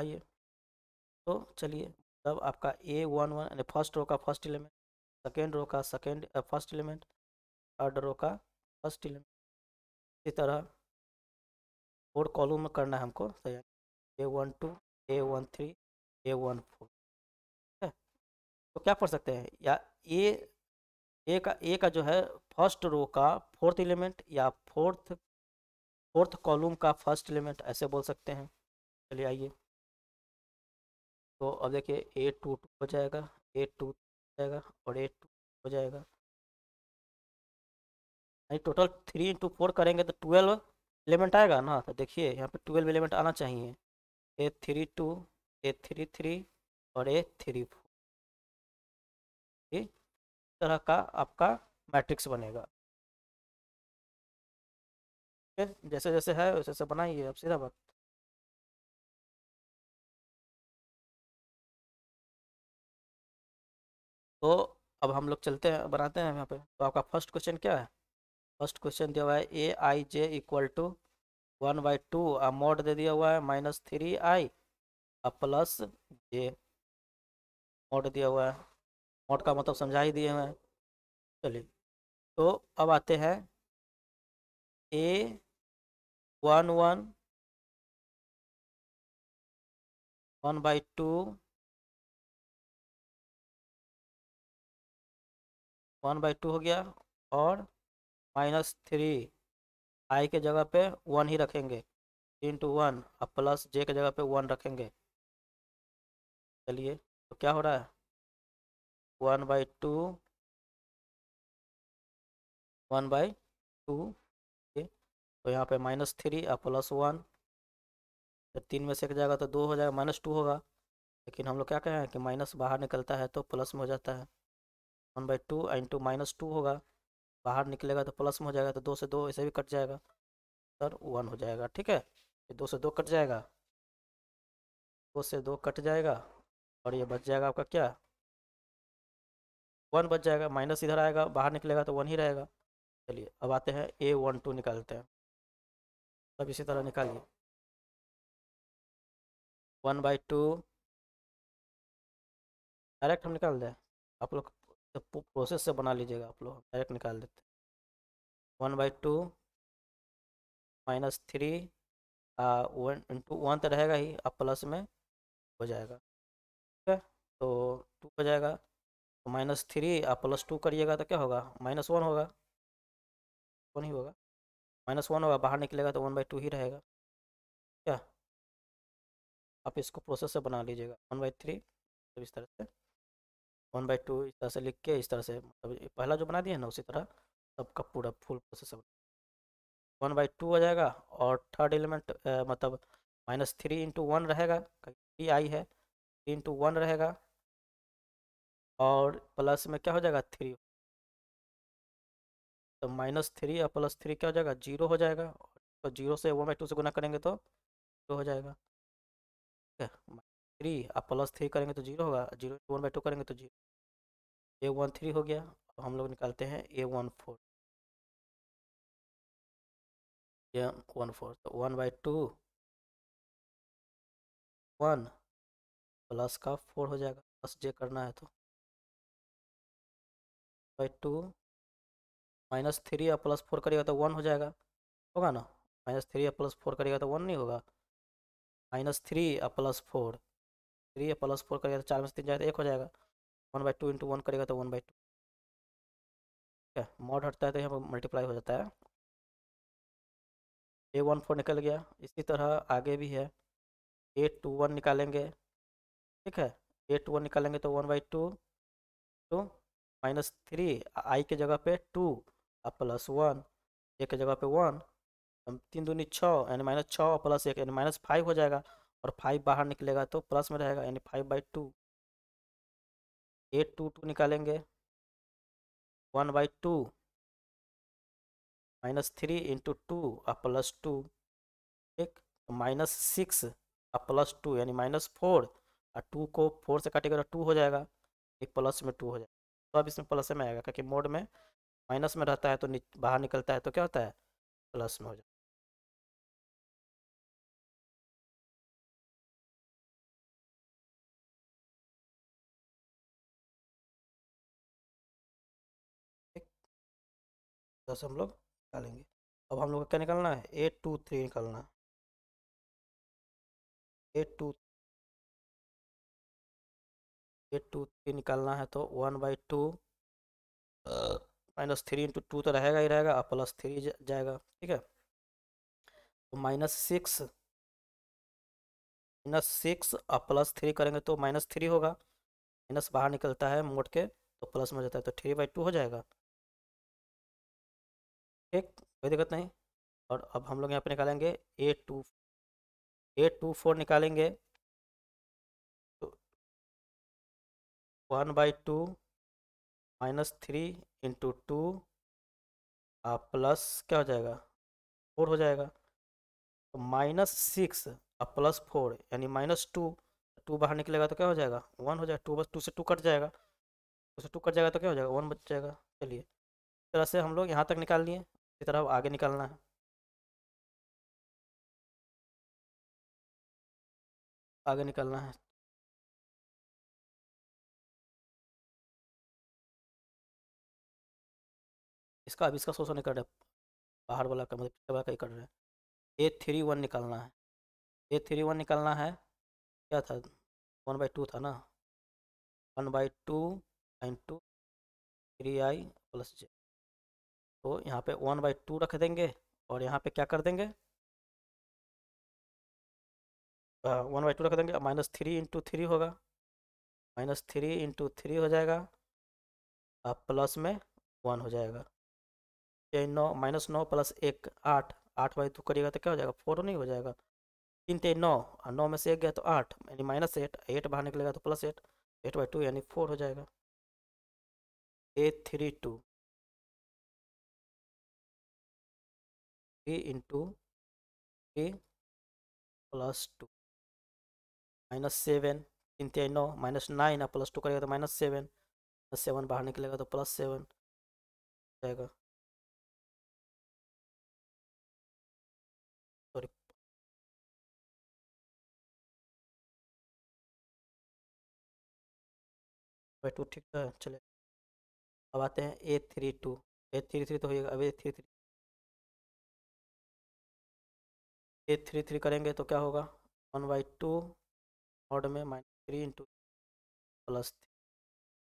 आइए तो चलिए तब आपका ए वन वन यानी फर्स्ट रो का फर्स्ट एलिमेंट सेकेंड रो का second first element third row का फर्स्ट एलिमेंट इसी तरह फोर कॉलम में करना है हमको तैयार तो a one two a one three a one four ठीक है तो क्या कर सकते हैं या ए ए का ए का जो है फर्स्ट रो का फोर्थ एलिमेंट या फोर्थ फोर्थ कॉलम का फर्स्ट एलिमेंट ऐसे बोल सकते हैं चलिए आइए तो अब देखिए ए टू टू हो जाएगा ए टू जाएगा और ये टू हो जाएगा नहीं टोटल थ्री इंटू फोर करेंगे तो ट्वेल्व एलिमेंट आएगा ना तो देखिए यहाँ पे ट्वेल्व एलिमेंट आना चाहिए a three two a three three और ए थ्री फोर इस तरह का आपका मैट्रिक्स बनेगा जैसे जैसे है वैसे वैसे बनाइए आप सीधा बात तो अब हम लोग चलते हैं बनाते हैं यहाँ पे तो आपका फर्स्ट क्वेश्चन क्या है फर्स्ट क्वेश्चन दिया हुआ है a i j equal to one by two और मोड दे दिया हुआ है माइनस थ्री आई और प्लस जे मोड दिया हुआ है मोड का मतलब समझा ही दिए हुए हैं चलिए तो अब आते हैं a one one one by two one by two हो गया और माइनस थ्री आई के जगह पे वन ही रखेंगे इंटू वन और प्लस जे के जगह पे वन रखेंगे चलिए तो क्या हो रहा है one by two one by two तो यहाँ पे माइनस थ्री और प्लस वन तो तीन में से एक जाएगा तो दो हो जाएगा माइनस टू होगा लेकिन हम लोग क्या कहें कि माइनस बाहर निकलता है तो प्लस में हो जाता है one by two into minus two होगा बाहर निकलेगा तो प्लस में हो जाएगा तो दो से दो ऐसे भी कट जाएगा सर वन हो जाएगा ठीक है ये दो से दो कट जाएगा दो से दो कट जाएगा और ये बच जाएगा आपका क्या वन बच जाएगा माइनस इधर आएगा बाहर निकलेगा तो वन ही रहेगा चलिए अब आते हैं ए वन टू निकालते हैं अब इसी तरह निकालिए वन बाई टू डायरेक्ट हम निकाल दें आप लोग तो प्रोसेस से बना लीजिएगा आप लोग डायरेक्ट निकाल देते one by two minus three one into one तो रहेगा ही अब प्लस में हो जाएगा ठीक है तो टू हो जाएगा तो माइनस थ्री आप प्लस टू करिएगा तो क्या होगा माइनस वन होगा वन ही होगा माइनस वन होगा बाहर निकलेगा तो वन बाई टू ही रहेगा क्या आप इसको प्रोसेस से बना लीजिएगा वन बाई थ्री तो इस तरह से वन बाई टू इस तरह से लिख के इस तरह से मतलब पहला जो बना दिया ना उसी तरह सबका पूरा full process one by two आ जाएगा और थर्ड एलिमेंट मतलब माइनस थ्री इंटू वन रहेगा थ्री आई है थ्री इंटू वन रहेगा और प्लस में क्या हो जाएगा थ्री तो माइनस थ्री और प्लस थ्री क्या हो जाएगा जीरो हो जाएगा तो जीरो से वन बाई टू से गुना करेंगे तो जीरो हो जाएगा ठीक है थ्री आप प्लस थ्री करेंगे तो जीरो होगा जीरो वन बाई टू करेंगे तो जीरो ए वन थ्री हो गया अब हम लोग निकालते हैं a one four a one four तो one by two one plus का फोर हो जाएगा प्लस जे करना है तो बाई टू माइनस थ्री या प्लस फोर करिएगा तो वन हो जाएगा होगा ना माइनस थ्री या प्लस फोर करिएगा तो वन नहीं होगा माइनस थ्री या प्लस फोर थ्री है प्लस फोर करेगा तो चार में से तीन जाएगा तो एक हो जाएगा one by two into one करेगा तो वन बाई टू ठीक है मॉड हटता है तो यहाँ पर मल्टीप्लाई हो जाता है ए वन फोर निकल गया इसी तरह आगे भी है ए टू वन निकालेंगे ठीक है ए टू वन निकालेंगे तो one by two two minus three i के जगह पे टू और प्लस वन ए के जगह पे वन तीन दूनी छः यानी माइनस छः और प्लस एक यानी माइनस फाइव हो जाएगा और फाइव बाहर निकलेगा तो प्लस में रहेगा यानी five by two eight two two निकालेंगे one by two minus three into two और प्लस टू एक माइनस सिक्स और प्लस टू यानी माइनस फोर और टू को फोर से काटेगा तो टू हो जाएगा एक प्लस में टू हो जाएगा तो अब इसमें प्लस में आएगा क्योंकि मोड में माइनस में रहता है तो बाहर निकलता है तो क्या होता है प्लस में हो जाएगा दस हम लोग निकालेंगे अब हम लोग क्या निकालना है एट टू थ्री निकालना eight two eight two three निकालना है तो one by two minus three into two तो रहेगा ही रहेगा और प्लस थ्री जा, जाएगा ठीक है तो माइनस सिक्स माइनस सिक्स और प्लस थ्री करेंगे तो माइनस थ्री होगा माइनस बाहर निकलता है मोड़ के तो प्लस में जाता है तो थ्री बाई टू हो जाएगा ठीक कोई दिक्कत नहीं और अब हम लोग यहाँ पे निकालेंगे a two a two four निकालेंगे तो one by two minus three into two plus क्या हो जाएगा फोर हो जाएगा तो माइनस सिक्स और प्लस फोर यानी माइनस टू टू बाहर निकलेगा तो क्या हो जाएगा वन हो जाएगा टू बस टू से टू कट जाएगा टू से टू कट जाएगा तो क्या हो जाएगा वन बच जाएगा चलिए इस तरह से हम लोग यहाँ तक निकाल लिए की तरफ आगे निकलना है आगे निकलना है इसका अब इसका सोचो निकल रहा है बाहर वाला का मतलब का ही कर रहा है ए थ्री वन निकालना है ए थ्री वन निकालना है क्या था वन बाई टू था ना one by two and two three i plus j तो यहाँ पे वन बाई टू रख देंगे और यहाँ पे क्या कर देंगे वन बाई टू रख देंगे माइनस थ्री इंटू थ्री होगा माइनस थ्री इंटू थ्री हो जाएगा अब प्लस में वन हो जाएगा यही नौ माइनस नौ प्लस एक आठ आठ बाई टू करिएगा तो क्या हो जाएगा फोर नहीं हो जाएगा तीन तेई तो नौ और नौ में से एक गया तो आठ यानी माइनस एट एट बाहर निकलेगा तो plus eight eight by two यानी फोर हो जाएगा eight three two 3 into 3 plus two minus seven तीन ते नौ माइनस नाइन और प्लस टू करेगा तो माइनस सेवन प्लस सेवन बाहर निकलेगा तो प्लस सेवन रहेगा टू ठीक है चले अब आते हैं a three two a three three तो होगा अब three three a three three करेंगे तो क्या होगा वन बाई टू मॉड में माइनस थ्री इंटू प्लस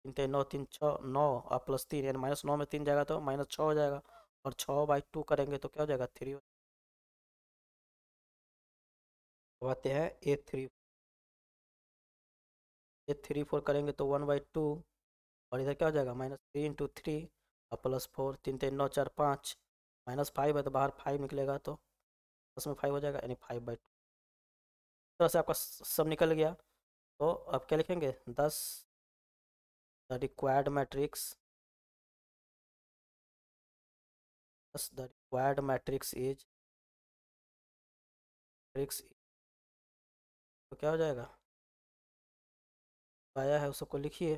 तीन तीन नौ तीन छः नौ और प्लस तीन यानी माइनस नौ में तीन जाएगा तो माइनस छः हो जाएगा और छः बाई टू करेंगे तो क्या हो जाएगा थ्री हो जाएगा आते हैं a three a three four करेंगे तो वन बाई टू और इधर क्या हो जाएगा माइनस थ्री इंटू थ्री और प्लस फोर तीन तीन नौ चार पाँच माइनस फाइव है तो बाहर फाइव निकलेगा तो उसमें फाइव हो जाएगा यानी फाइव बाई टू तरह से आपका सब निकल गया तो अब क्या लिखेंगे thus the required matrix thus the required matrix is matrix तो क्या हो जाएगा आया है उसको लिखिए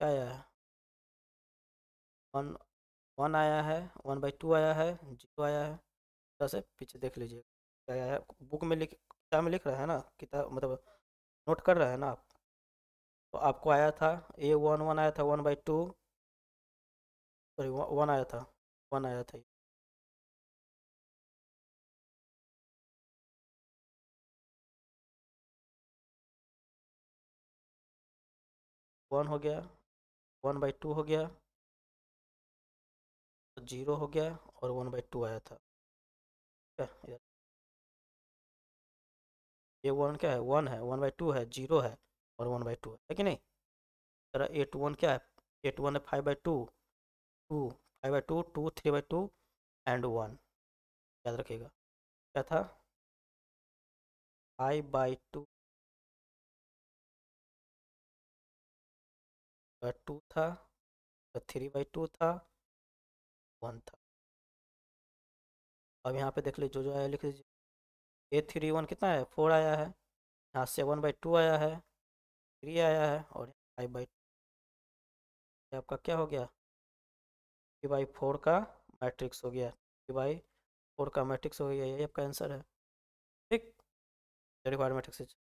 क्या आया है वन वन आया है वन बाई टू आया है जीरो आया है तरह से पीछे देख लीजिए क्या है बुक में लिख किताब में लिख रहा है ना किताब मतलब नोट कर रहा है ना आप तो आपको आया था ए वन वन आया था one by two sorry one आया था वन आया था वन हो गया वन बाई टू हो गया जीरो हो गया और वन बाई टू आया था ये वन क्या है वन है वन बाई टू है जीरो है और वन बाई टू है कि नहीं तरह एट वन क्या है एट वन है five by two two five by two two three by two and one याद रखिएगा क्या था फाइव बाई टू टू था तो थ्री बाई टू था वन था अब यहाँ पे देख लीजिए जो जो आया लिख लीजिए ए थ्री वन कितना है फोर आया है यहाँ सेवन बाई टू आया है थ्री आया है और फाइव बाई टू आपका क्या हो गया थ्री बाई फोर का मैट्रिक्स हो गया थ्री बाई फोर का मैट्रिक्स हो गया यही आपका आंसर है ठीक रिक्वायर मैट्रिक्स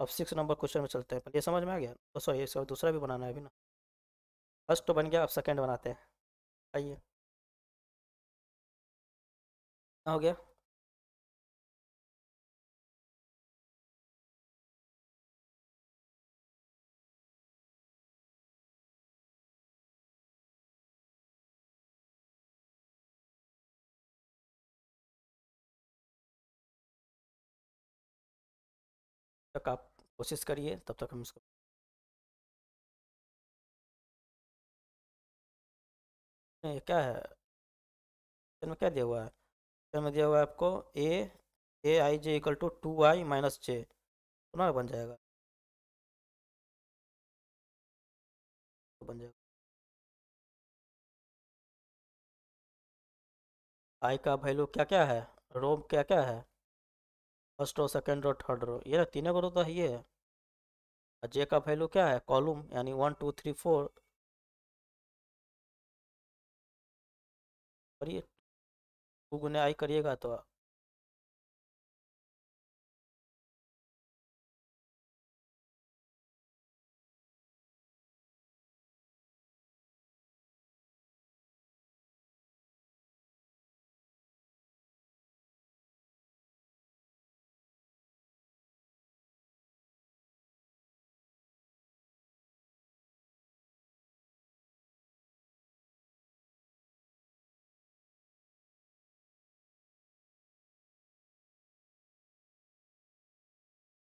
अब सिक्स नंबर क्वेश्चन में चलते हैं पहले समझ में आ गया तो सॉरी इसका दूसरा भी बनाना है अभी ना फर्स्ट तो बन गया अब सेकेंड बनाते हैं आइए हो गया तक आप कोशिश करिए तब तक हम इसको क्या है क्या दिया हुआ है क्या तो में दिया हुआ है आपको a a i j equal to two i minus j पुनः बन जाएगा तो बन जाएगा आई का वैल्यू क्या तो क्या है रो क्या क्या है first row second row third row ये तीनों रो तो है ये है जे का वैल्यू क्या है कॉलम यानी वन टू थ्री फोर और ये गुनाई करिएगा तो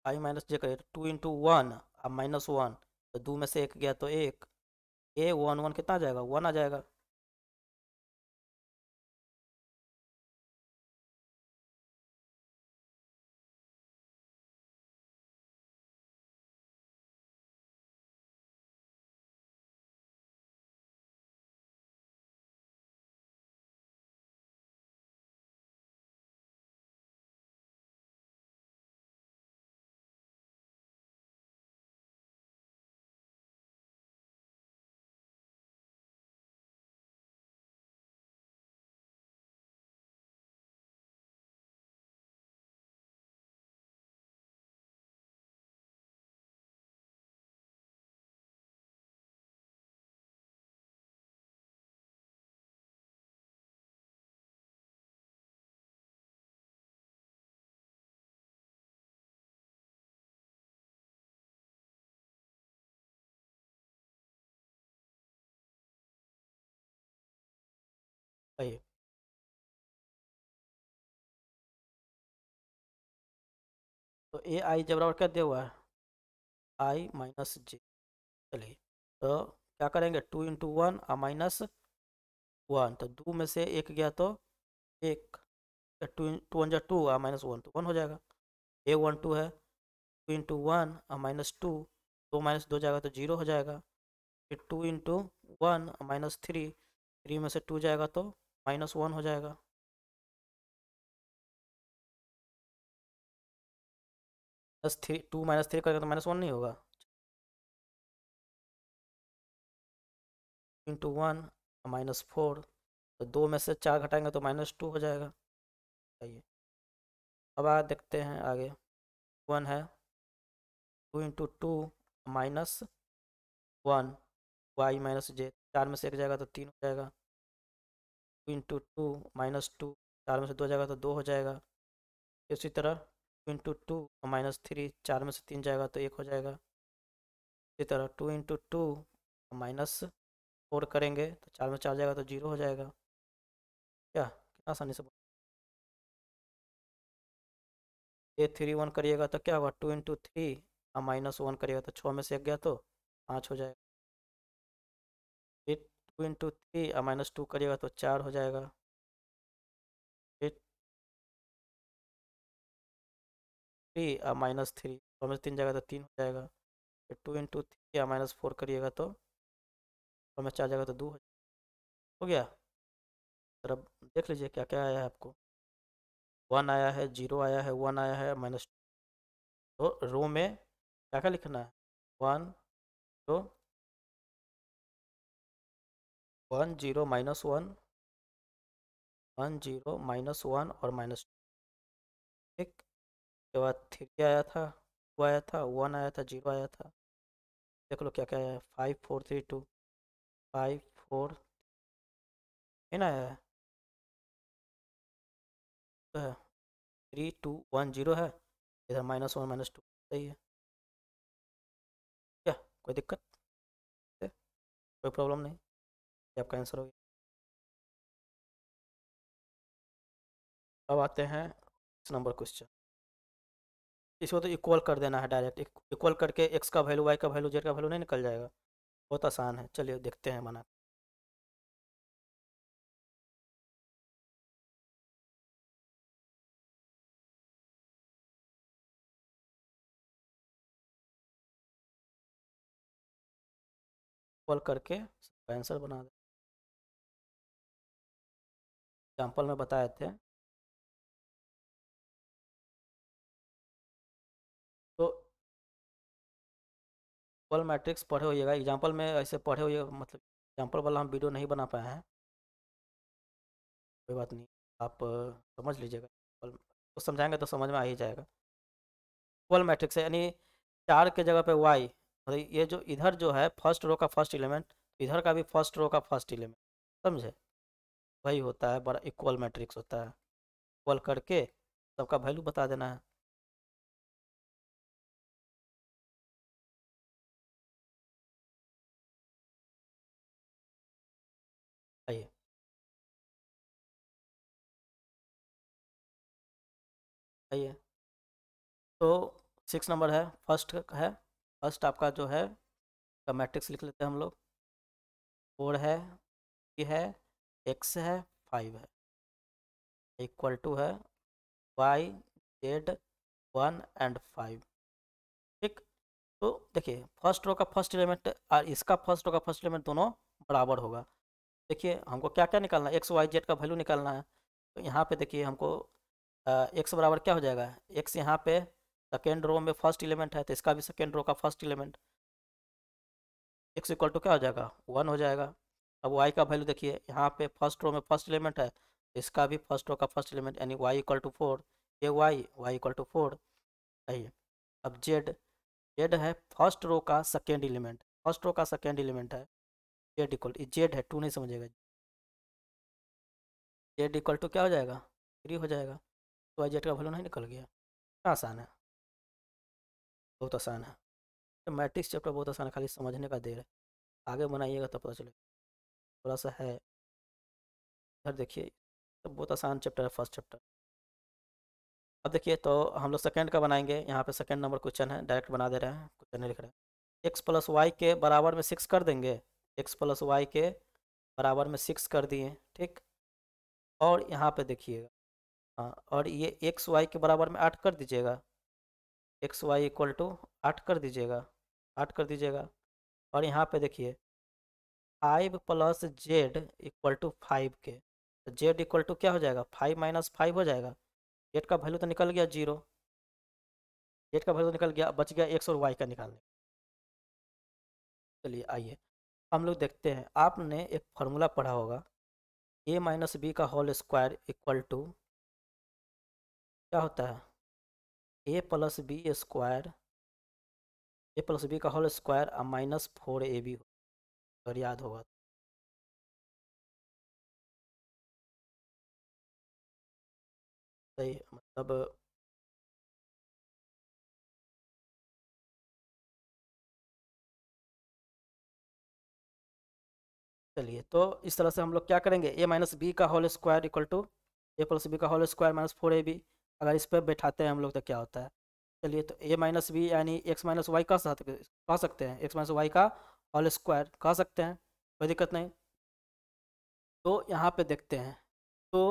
आई माइनस जे करिए टू इंटू वन अब माइनस वन तो दो में से एक गया तो एक ए वन वन कितना आ जाएगा वन आ जाएगा five तो ए आई जब बराबर क्या दिया हुआ है आई माइनस जे चलिए तो क्या करेंगे टू इंटू वन और माइनस वन तो दो में से एक गया तो एक टू टू वन जो टू और माइनस वन तो वन हो जाएगा ए वन टू है टू इंटू वन और माइनस टू दो माइनस दो जाएगा तो जीरो हो जाएगा फिर two into one minus three three में से टू जाएगा तो माइनस वन हो जाएगा plus three two minus three करेगा तो माइनस वन नहीं होगा इंटू वन माइनस फोर तो दो में से चार घटाएंगे तो माइनस टू हो जाएगा चाहिए अब आ देखते हैं आगे वन है two into two minus one y minus j चार में से एक जाएगा तो तीन हो जाएगा two into two minus two चार में से दो जाएगा तो दो हो जाएगा इसी तरह two into two minus three चार में से तीन जाएगा तो एक हो जाएगा इसी तरह two into two minus four करेंगे तो चार में चार जाएगा तो जीरो हो जाएगा क्या कितना आसानी से ये थ्री वन करिएगा तो क्या होगा two into three minus one करिएगा तो छः में से एक गया तो पाँच हो जाएगा टू इंटू थ्री और माइनस टू करिएगा तो चार हो जाएगा थ्री और माइनस थ्री तो हमें तीन जाएगा तो तीन हो जाएगा फिर टू इंटू थ्री या माइनस फोर करिएगा तो, तो हमें चार जाएगा तो दो हो जाएगा हो गया सर अब देख लीजिए क्या क्या आया है आपको वन आया है जीरो आया है वन आया है माइनस तो रो में क्या क्या लिखना है वन टू तो, one zero minus one one zero minus one और माइनस टू ठीक उसके बाद थ्री आया था टू आया था वन आया था जीरो आया था देख लो क्या क्या आया five four three two five four इन आया तो है थ्री टू वन जीरो है इधर माइनस वन माइनस टू सही है क्या कोई दिक्कत कोई प्रॉब्लम नहीं आपका आंसर हो गया अब आते हैं इस नंबर क्वेश्चन इसको तो इक्वल कर देना है डायरेक्ट इक्वल करके एक्स का वैल्यू वाई का वैल्यू जेड का वैल्यू नहीं निकल जाएगा बहुत आसान है चलिए देखते हैं मना करके आंसर बना दे एग्जाम्पल में बताए थे तो एग्जाम्पल मैट्रिक्स पढ़े होइएगा एग्जाम्पल में ऐसे पढ़े होइएगा मतलब एग्जाम्पल वाला हम वीडियो नहीं बना पाए हैं कोई बात नहीं आप समझ लीजिएगा तो समझाएंगे तो समझ में आ ही जाएगा इक्वल मैट्रिक्स है यानी चार के जगह पे वाई मतलब ये जो इधर जो है फर्स्ट रो का फर्स्ट एलिमेंट इधर का भी फर्स्ट रो का फर्स्ट एलिमेंट समझे वही होता है बड़ा इक्वल मैट्रिक्स होता है इक्वल करके सबका वैल्यू बता देना है आइए तो सिक्स नंबर है फर्स्ट है फर्स्ट आपका जो है का मैट्रिक्स लिख लेते हैं हम लोग फोर है ये है एक्स है फाइव है इक्वल टू है y z one and five ठीक तो देखिए फर्स्ट रो का फर्स्ट एलिमेंट और इसका फर्स्ट रो का फर्स्ट एलिमेंट दोनों बराबर होगा देखिए हमको क्या क्या निकालना है एक्स वाई जेड का वैल्यू निकालना है तो यहाँ पे देखिए हमको एक्स बराबर क्या हो जाएगा एक्स यहाँ पे सेकेंड रो में फर्स्ट एलिमेंट है तो इसका भी सेकेंड रो का first element x equal to क्या हो जाएगा वन हो जाएगा अब वाई का वैल्यू देखिए यहाँ पे फर्स्ट रो में फर्स्ट एलिमेंट है इसका भी फर्स्ट रो का फर्स्ट एलिमेंट यानी वाई इक्वल टू फोर ये y y equal to four आइए अब जेड जेड है फर्स्ट रो का सेकेंड एलिमेंट फर्स्ट रो का सेकेंड एलिमेंट है जेड इक्वल जेड है टू नहीं समझेगा जेड इक्वल टू क्या हो जाएगा थ्री हो जाएगा तो वाई जेड का वैल्यू नहीं निकल गया आसान है बहुत आसान है तो मैट्रिक्स चैप्टर बहुत आसान है खाली समझने का देर है आगे बनाइएगा तो पता चलेगा थोड़ा सा है इधर देखिए तो बहुत आसान चैप्टर है फर्स्ट चैप्टर अब देखिए तो हम लोग सेकेंड का बनाएंगे यहाँ पे सेकेंड नंबर क्वेश्चन है डायरेक्ट बना दे रहे हैं क्वेश्चन नहीं लिख रहे हैं एक्स प्लस वाई के बराबर में सिक्स कर देंगे एक्स प्लस वाई के बराबर में सिक्स कर दिए ठीक और यहाँ पे देखिएगा हाँ और ये एक्स वाई के बराबर में आठ कर दीजिएगा एक्स वाई इक्वल टू आठ कर दीजिएगा आठ कर दीजिएगा और यहाँ पे देखिए five plus z equal to five के तो जेड इक्वल टू क्या हो जाएगा फाइव माइनस फाइव हो जाएगा जेड का वैल्यू तो निकल गया जीरो जेड का वैल्यू तो निकल गया बच गया एक्स और वाई का निकालने चलिए आइए हम लोग देखते हैं आपने एक फार्मूला पढ़ा होगा ए माइनस बी का होल स्क्वायर इक्वल टू क्या होता है a plus b square a plus b का होल स्क्वायर और माइनस फोर ए बी हो अगर याद होगा तो। सही मतलब चलिए तो इस तरह से हम लोग क्या करेंगे ए माइनस बी का whole square equal to a plus b का whole square minus four a b अगर इस पर बैठाते हैं हम लोग तो क्या होता है चलिए तो ए माइनस बी यानी एक्स माइनस वाई का कह सकते हैं एक्स माइनस वाई का होल स्क्वायर कह सकते हैं कोई दिक्कत नहीं तो यहाँ पे देखते हैं तो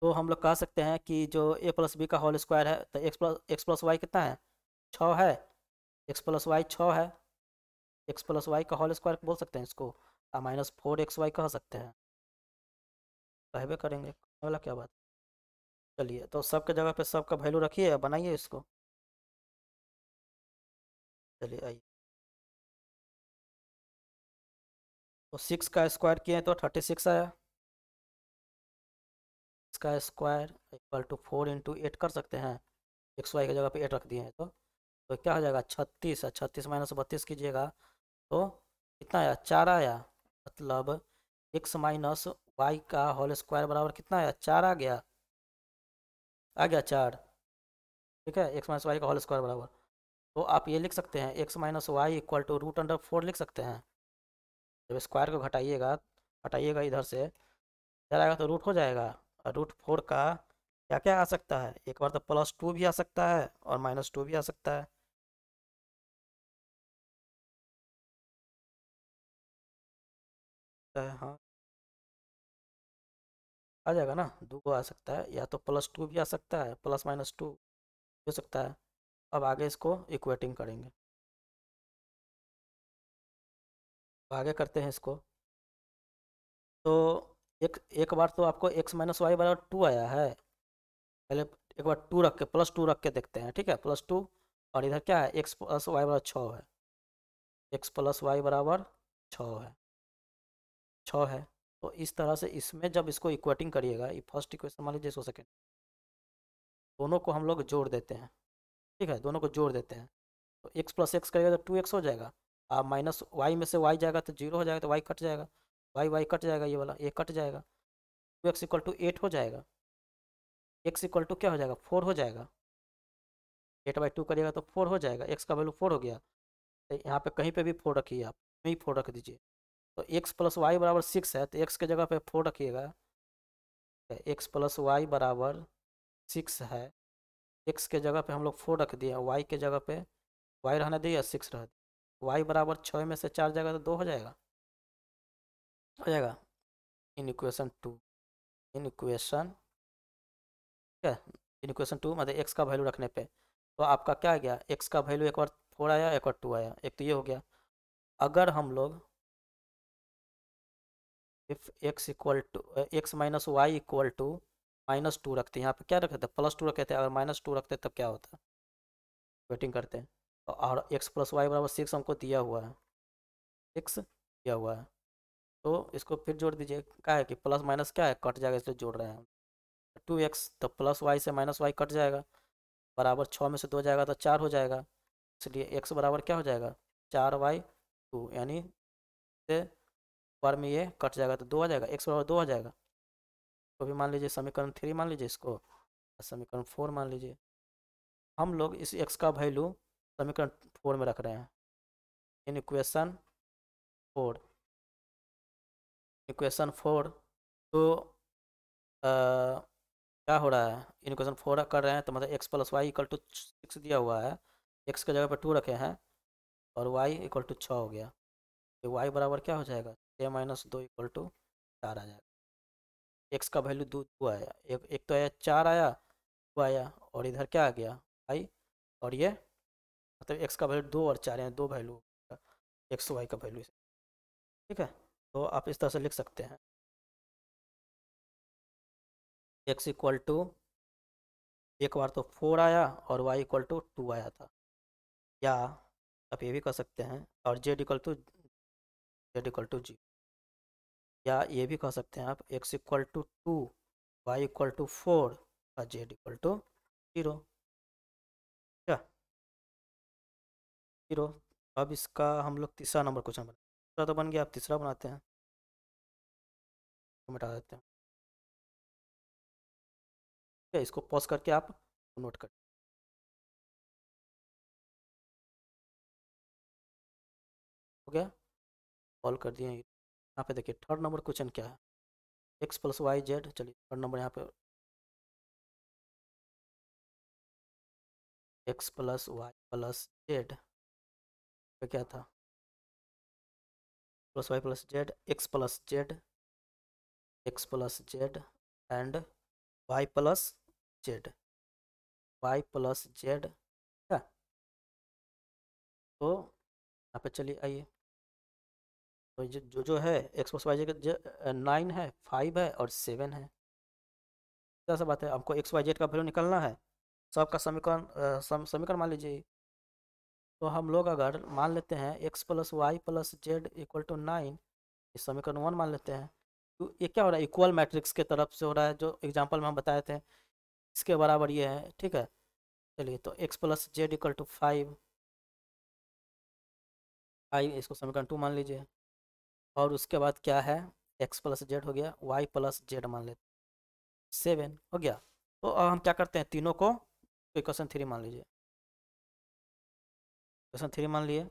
तो हम लोग कह सकते हैं कि जो ए प्लस बी का होल स्क्वायर है तो x plus x plus y कितना है छः है एक्स प्लस वाई छः है एक्स प्लस वाई का होल स्क्वायर बोल सकते हैं इसको माइनस फोर एक्स वाई कह सकते हैं कहबे तो करेंगे वाला क्या बात चलिए तो सब के जगह पे सब का वैल्यू रखिए बनाइए इसको चलिए आइए तो सिक्स का स्क्वायर किए तो थर्टी सिक्स आया इसका square equal to four into eight कर सकते हैं एक्स वाई की जगह पे एट रख दिए हैं तो तो क्या हो जाएगा छत्तीस छत्तीस माइनस बत्तीस कीजिएगा तो कितना आया चार आया मतलब एक्स माइनस वाई का होल स्क्वायर बराबर कितना आया चार आ गया आ गया चार ठीक है एक्स माइनस वाई का होल स्क्वायर बराबर तो आप ये लिख सकते हैं x minus y equal to root under four लिख सकते हैं जब स्क्वायर को घटाइएगा हटाइएगा इधर से इधर आएगा तो रूट हो जाएगा और रूट फोर का क्या क्या आ सकता है एक बार तो प्लस टू भी आ सकता है और माइनस टू भी आ सकता है तो हाँ आ जाएगा ना दो को आ सकता है या तो प्लस टू भी आ सकता है प्लस माइनस टू हो सकता है अब आगे इसको इक्वेटिंग करेंगे तो आगे करते हैं इसको तो एक एक बार तो आपको एक्स माइनस वाई बराबर टू आया है पहले एक बार टू रख के प्लस टू रख के देखते हैं ठीक है प्लस टू और इधर क्या है एक्स प्लस वाई बराबर छः है एक्स प्लस वाई बराबर छः है छ है तो इस तरह से इसमें जब इसको इक्वेटिंग करिएगा ये फर्स्ट इक्वेशन मान लीजिए इसको सेकेंड दोनों को हम लोग जोड़ देते हैं ठीक है दोनों को जोड़ देते हैं तो एक्स प्लस एक्स करिएगा तो टू एक्स हो जाएगा माइनस वाई में से वाई जाएगा तो जीरो हो जाएगा तो वाई कट जाएगा वाई वाई कट जाएगा ये वाला ये कट जाएगा two x equal to eight हो जाएगा एक्स इक्वल टू क्या हो जाएगा फोर हो जाएगा एट बाई टू करिएगा तो फोर हो जाएगा एक्स का वैल्यू फोर हो गया तो यहाँ पे कहीं पे भी फोर रखिए आप कहीं फोर रख दीजिए तो एक्स प्लस वाई बराबर सिक्स है तो एक्स के जगह पे फोर रखिएगा एक्स प्लस वाई बराबर सिक्स है एक्स के जगह पे हम लोग फोर रख दिए वाई के जगह पे वाई रहने दिए या सिक्स रह दिए वाई बराबर छः में से चार जाएगा तो दो हो जाएगा हो जाएगा in equation two in equation ठीक है इन इक्वेशन टू मतलब एक्स का वैल्यू रखने पे तो आपका क्या आ गया एक्स का वैल्यू एक बार फोर आया एक बार टू आया एक तो ये हो गया अगर हम लोग if x equal to x minus y equal to minus two रखते हैं यहाँ पे क्या रखते थे प्लस टू रखे थे अगर माइनस टू रखते तब क्या होता वेटिंग करते हैं और एक्स प्लस वाई बराबर सिक्स हमको दिया हुआ है सिक्स दिया हुआ है तो इसको फिर जोड़ दीजिए क्या है कि प्लस माइनस क्या है कट जाएगा इसलिए जोड़ रहे हैं टू एक्स तो प्लस वाई से माइनस वाई कट जाएगा बराबर छः में से दो जाएगा तो चार हो जाएगा इसलिए एक्स बराबर क्या हो जाएगा चार वाई टू यानी बार में ये कट जाएगा तो दो आ जाएगा एक्स बराबर दो आ जाएगा तो भी मान लीजिए समीकरण थ्री मान लीजिए इसको समीकरण फोर मान लीजिए हम लोग इस एक्स का वैल्यू समीकरण फोर में रख रहे हैं in equation four equation four तो आ, क्या हो रहा है इन इक्वेशन फोर कर रहे हैं तो मतलब x plus y equal to six दिया हुआ है एक्स के जगह पर टू रखे हैं और वाई इक्वल टू छः हो गया तो वाई बराबर क्या हो जाएगा छः माइनस दो इक्वल टू चार आ जाएगा एक्स का वैल्यू दो दो आया एक एक तो आया चार आया दो आया और इधर क्या आ गया वाई और ये मतलब एक्स का वैल्यू दो और चार हैं दो वैल्यू एक्स वाई का वैल्यू ठीक है तो आप इस तरह से लिख सकते हैं एक्स इक्वल टू एक बार तो फोर आया और वाई इक्वल टू टू आया था या आप ये भी कर सकते हैं और z equal to z equal to जी या ये भी कह सकते हैं आप x equal to two y equal to four और z equal to zero zero अब इसका हम लोग तीसरा नंबर क्वेश्चन हैं तीसरा तो बन गया अब तीसरा बनाते हैं मिटा देते हैं ठीक है इसको पॉज करके आप नोट कर हो गया कॉल कर दिए यहाँ पे देखिए थर्ड नंबर क्वेश्चन क्या है एक्स प्लस वाई जेड चलिए थर्ड नंबर यहाँ पे x plus y plus z का क्या था plus y plus z x plus z x plus z and y plus z y plus z क्या तो यहाँ पे चलिए आइए तो जो जो है x plus y z nine है फाइव है और सेवन है क्या सब बात है आपको एक्स वाई जेड का वैल्यू निकलना है सबका समीकरण समीकरण मान लीजिए तो हम लोग अगर मान लेते हैं x plus y plus z equal to nine इस समीकरण वन मान लेते हैं तो ये क्या हो रहा है इक्वल मैट्रिक्स के तरफ से हो रहा है जो एग्जाम्पल में हम बताए थे इसके बराबर ये है ठीक है चलिए तो x plus z equal to five आई इसको समीकरण टू मान लीजिए और उसके बाद क्या है एक्स प्लस जेड हो गया वाई प्लस जेड मान लेते सेवन हो गया तो अब हम क्या करते हैं तीनों को इक्वेशन थ्री मान लीजिए क्वेश्चन थ्री मान लिए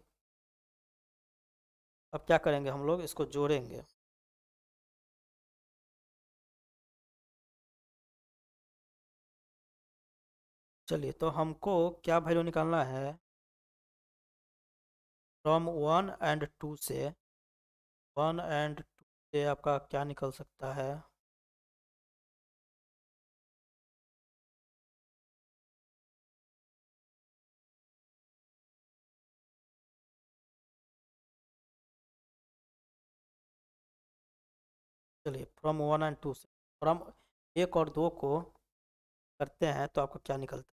अब क्या करेंगे हम लोग इसको जोड़ेंगे चलिए तो हमको क्या वैल्यू निकालना है फ्रॉम वन एंड टू से वन एंड टू से आपका क्या निकल सकता है चलिए फ्रॉम वन एंड टू से फ्रॉम एक और दो को करते हैं तो आपको क्या निकलता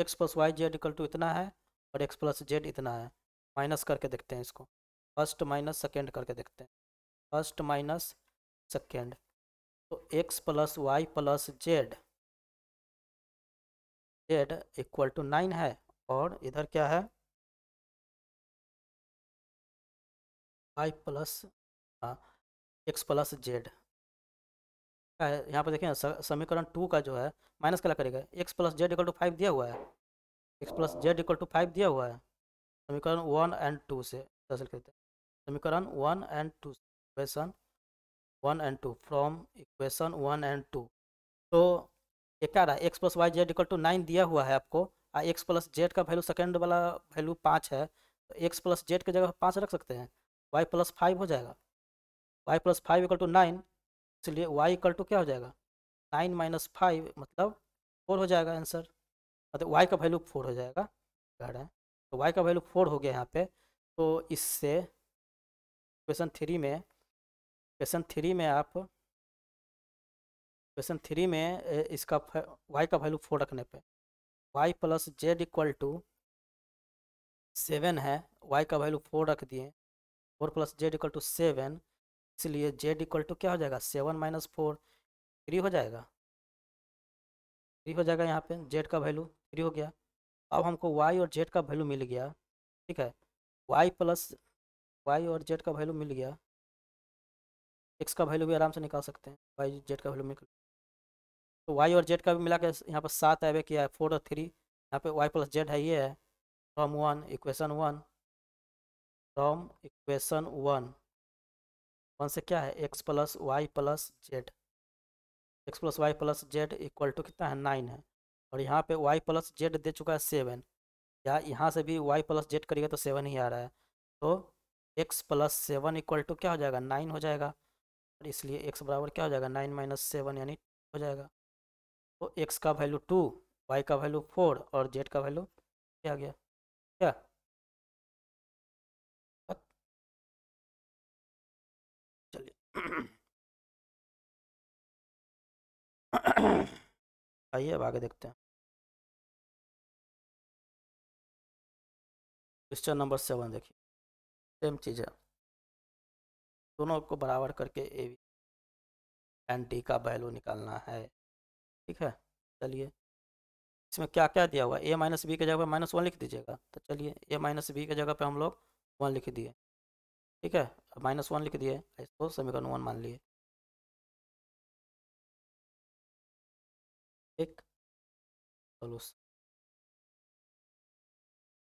है x plus y z equal to इतना है और एक्स प्लस जेड इतना है माइनस करके देखते हैं इसको फर्स्ट माइनस सेकेंड करके देखते हैं फर्स्ट माइनस सेकेंड तो x plus y plus z z equal to nine है और इधर क्या है वाई प्लस हाँ एक्स प्लस जेड यहाँ पर देखें समीकरण टू का जो है माइनस क्या करेगा x plus z equal to five दिया हुआ है x plus z equal to five दिया हुआ है समीकरण वन एंड टू से हासिल करते हैं समीकरण one and two equation one and two from equation one and two तो ये क्या रहा है x plus y z equal to nine दिया हुआ है आपको और एक्स प्लस जेड का वैल्यू सेकेंड वाला वैल्यू पाँच है तो एक्स प्लस जेड की जगह पाँच रख सकते हैं वाई प्लस फाइव हो जाएगा y plus five equal to nine इसलिए वाई इक्वल टू क्या हो जाएगा नाइन माइनस फाइव मतलब फोर हो जाएगा आंसर मतलब वाई का वैल्यू फोर हो जाएगा कह रहे हैं तो वाई का वैल्यू फोर हो गया यहाँ पे तो इससे क्वेश्चन थ्री में क्वेश्चन थ्री में आप क्वेश्चन थ्री में इसका वाई का वैल्यू फोर रखने पे y plus z equal to seven है वाई का वैल्यू फोर रख दिए four plus z equal to seven इसलिए जेड इक्वल टू क्या हो जाएगा सेवन माइनस फोर थ्री हो जाएगा थ्री हो जाएगा यहाँ पे जेड का वैल्यू थ्री हो गया अब हमको वाई और जेड का वैल्यू मिल गया ठीक है वाई प्लस वाई और जेड का वैल्यू मिल गया एक्स का वैल्यू भी आराम से निकाल सकते हैं वाई जेड का वैल्यू निकाल तो वाई और जेड का भी मिला के यहाँ पर सात एवे किया है फोर और थ्री यहाँ पे वाई प्लस जेड है ये है from one equation one from equation one one से क्या है x plus y plus z x plus y plus z equal to कितना है नाइन है और यहाँ पे वाई प्लस जेड दे चुका है सेवन या यहाँ से भी वाई प्लस जेड करिएगा तो सेवन ही आ रहा है तो x plus seven equal to क्या हो जाएगा नाइन हो जाएगा और इसलिए एक्स बराबर क्या हो जाएगा नाइन माइनस सेवन यानी हो जाएगा तो एक्स का वैल्यू टू वाई का वैल्यू फोर और जेड का वैल्यू क्या गया क्या [COUGHS] आइए अब आगे देखते हैं क्वेश्चन नंबर सेवन देखिए सेम चीज़ है दोनों को बराबर करके ए बी एंड डी का वैल्यू निकालना है ठीक है चलिए इसमें क्या क्या दिया हुआ ए माइनस बी की जगह पर माइनस वन लिख दीजिएगा तो चलिए ए माइनस बी के जगह पर हम लोग वन लिख दिए ठीक है माइनस वन लिख दिए इसको समीकरण वन मान लिए एक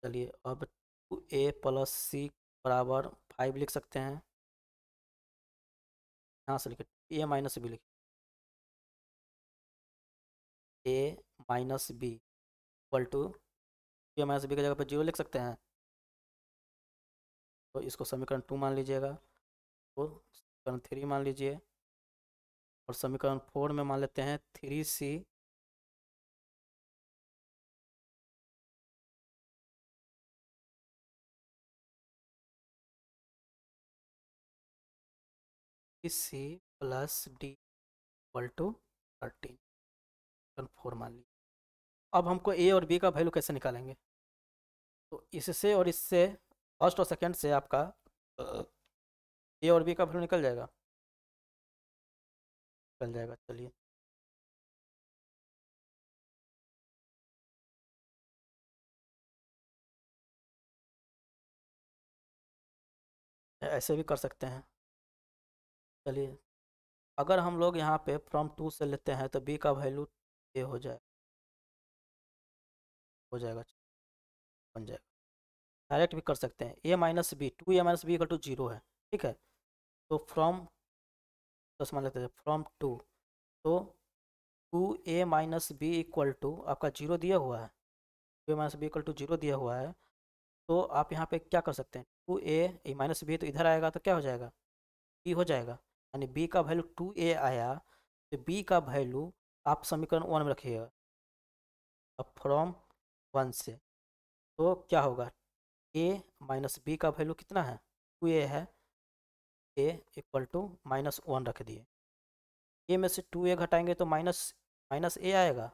चलिए अब टू ए प्लस सी बराबर फाइव लिख सकते हैं यहाँ से लिखे ए माइनस बी लिखे a minus b equal to a minus b की जगह पर जीरो लिख सकते हैं तो इसको समीकरण टू मान लीजिएगा तो समीकरण थ्री मान लीजिए और समीकरण फोर में मान लेते हैं three c c plus d equal to thirteen four मान लीजिए अब हमको ए और बी का वैल्यू कैसे निकालेंगे तो इससे और इससे फर्स्ट और सेकेंड से आपका ए और बी का वैल्यू निकल जाएगा निकल जाएगा चलिए ऐसे भी कर सकते हैं चलिए अगर हम लोग यहाँ पे फ्रॉम टू से लेते हैं तो बी का वैल्यू ए हो जाए हो जाएगा बन जाएगा डायरेक्ट भी कर सकते हैं a minus b two a minus b equal to zero है ठीक है तो फ्रॉम दस मान लेते हैं फ्रॉम टू तो two a minus b equal to आपका जीरो दिया हुआ है two a minus b equal to zero दिया हुआ है तो आप यहाँ पे क्या कर सकते हैं टू ए माइनस बी तो इधर आएगा तो क्या हो जाएगा बी हो जाएगा यानी बी का वैल्यू टू ए आया तो बी का वैल्यू आप समीकरण वन में रखिएगा अब फ्रॉम वन से तो क्या होगा ए माइनस बी का वैल्यू कितना है टू तो ए है ए इक्वल टू माइनस वन रख दिए ए में से टू ए घटाएंगे तो माइनस माइनस ए आएगा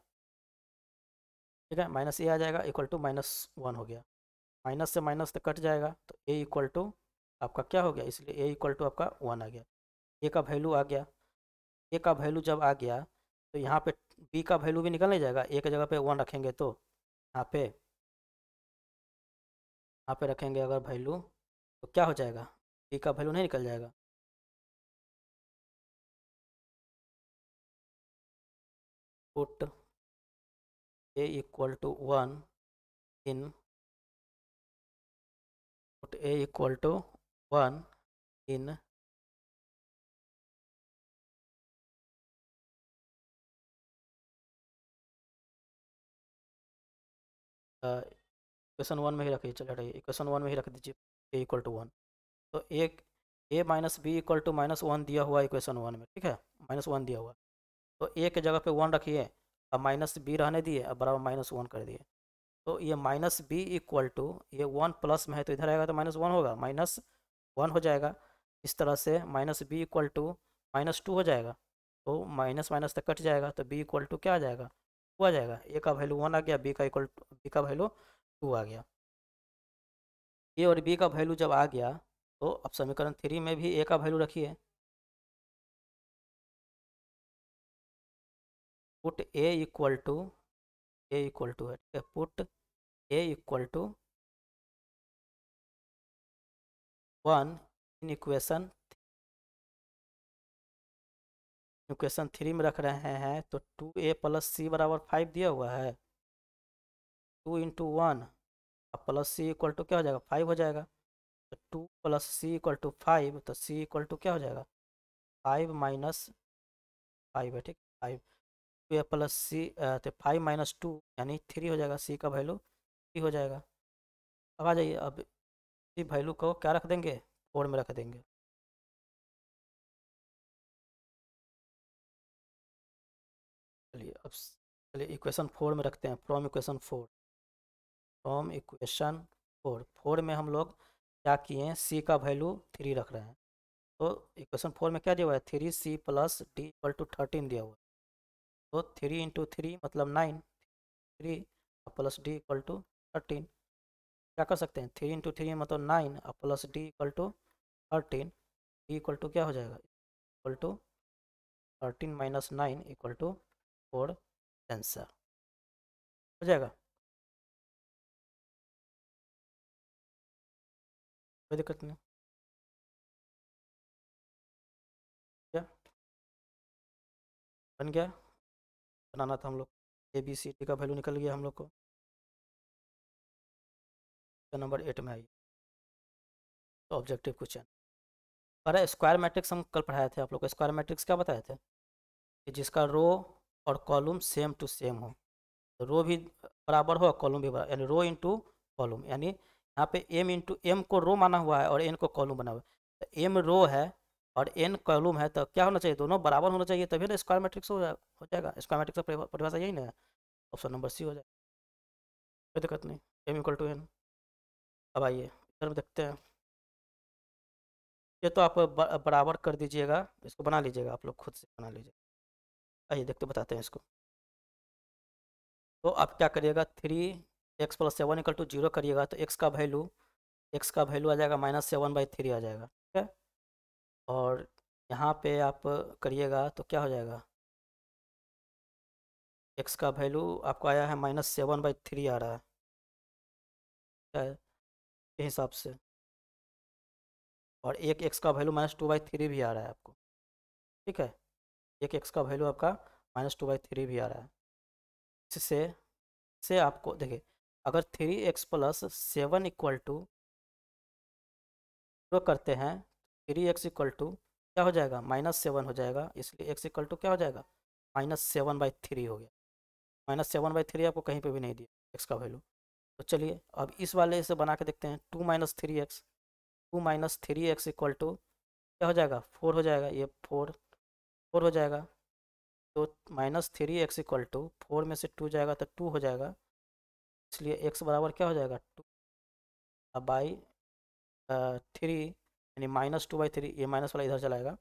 ठीक है माइनस ए आ जाएगा इक्वल टू माइनस वन हो गया माइनस से माइनस तो कट जाएगा तो ए इक्वल टू आपका क्या हो गया इसलिए ए इक्वल टू आपका वन आ गया ए का वैल्यू आ गया ए का वैल्यू जब आ गया तो यहाँ पे बी का वैल्यू भी निकल नहीं जाएगा ए जगह पे वन रखेंगे तो यहाँ पे यहाँ पे रखेंगे अगर वैल्यू तो क्या हो जाएगा ई का वैल्यू नहीं निकल जाएगा put a equal to one in put a equal to one in uh, equation one में ही रखिए चलिए हटाइए इक्वेशन वन में ही रख दीजिए ए इक्वल टू वन तो एक a minus b equal to minus one दिया हुआ इक्वेशन वन में ठीक है माइनस वन दिया हुआ तो ए के जगह पे वन रखिए अब माइनस बी रहने दिए अब बराबर माइनस वन कर दिए तो ये माइनस बी इक्वल टू ये वन प्लस में है तो इधर आएगा तो माइनस वन होगा माइनस वन हो जाएगा इस तरह से minus b equal to minus two हो जाएगा तो माइनस माइनस तक कट जाएगा तो बी इक्वल टू क्या आ जाएगा टू आ जाएगा ए का वैल्यू वन आ गया बी का इक्वल बी का वैल्यू टू आ गया ए और बी का वैल्यू जब आ गया तो अब समीकरण थ्री में भी ए का वैल्यू रखिए put a equal to a equal to है ठीक है put a equal to one in equation equation three में रख रहे हैं तो टू ए प्लस सी बराबर फाइव दिया हुआ है टू इंटू वन अब प्लस सी इक्वल टू क्या हो जाएगा फाइव हो जाएगा तो two plus c equal to five तो सी इक्वल टू क्या हो जाएगा फाइव माइनस फाइव है ठीक फाइव टू प्लस सी तो फाइव माइनस टू यानी थ्री हो जाएगा सी का वैल्यू थ्री हो जाएगा अब आ जाइए अब सी वैल्यू को क्या रख देंगे फोर में रख देंगे चलिए अब चलिए इक्वेशन फोर में रखते हैं from equation four from equation four four में हम लोग क्या किए हैं सी का वैल्यू थ्री रख रहे हैं तो इक्वेशन फोर में क्या दिया हुआ है three c plus d equal to thirteen दिया हुआ है तो थ्री इंटू थ्री मतलब nine three plus d equal to thirteen क्या कर सकते हैं थ्री इंटू थ्री मतलब नाइन और plus d equal to thirteen d equal to क्या हो जाएगा equal to thirteen minus nine equal to four answer हो जाएगा कोई दिक्कत नहीं क्या बन गया बनाना था हम लोग ए बी सी डी का वैल्यू निकल गया हम लोग को तो नंबर एट में आई तो ऑब्जेक्टिव क्वेश्चन अरे स्क्वायर मैट्रिक्स हम कल पढ़ाए थे आप लोग को स्क्वायर मैट्रिक्स क्या बताए थे कि जिसका रो और कॉलम सेम टू सेम हो तो रो भी बराबर हो और कॉलम भी बराबर यानी रो इनटू कॉलम यानी यहाँ पे m इंटू एम को रो माना हुआ है और n को कॉलम बना हुआ है तो m रो है और n कॉलम है तो क्या होना चाहिए दोनों बराबर होना चाहिए तभी ना स्क्वायर मैट्रिक्स हो जाए हो जाएगा स्क्वायर मैट्रिक्स का परिभाषा यही ना है ऑप्शन नंबर सी हो जाए कोई दिक्कत नहीं एम इक्वल टू एन अब आइए इधर देखते हैं ये तो आप बराबर कर दीजिएगा इसको बना लीजिएगा आप लोग खुद से बना लीजिए आइए देखते बताते हैं इसको तो आप क्या करिएगा three x plus seven equal to zero करिएगा तो एक्स का वैल्यू एक्स का वैल्यू आ जाएगा माइनस सेवन बाई थ्री आ जाएगा ठीक है और यहाँ पे आप करिएगा तो क्या हो जाएगा एक्स का वैल्यू आपको आया है माइनस सेवन बाई थ्री आ रहा है के हिसाब से और एक एक्स का value minus two by three भी आ रहा है आपको ठीक है एक एक्स का वैल्यू आपका माइनस टू बाई थ्री भी आ रहा है इससे से आपको देखिए अगर three x plus seven equal to जो करते हैं थ्री एक्स इक्वल टू क्या हो जाएगा माइनस सेवन हो जाएगा इसलिए एक्स इक्वल टू क्या हो जाएगा माइनस सेवन बाई थ्री हो गया माइनस सेवन बाई थ्री आपको कहीं पे भी नहीं दिया एक्स का वैल्यू तो चलिए अब इस वाले से बना के देखते हैं two minus three x two minus three x equal to क्या हो जाएगा फोर हो जाएगा ये फोर फोर हो जाएगा तो minus three x equal to four में से टू जाएगा तो टू हो जाएगा इसलिए एक्स बराबर क्या हो जाएगा टू बाई थ्री यानी माइनस टू बाई थ्री ये माइनस वाला इधर चलाएगा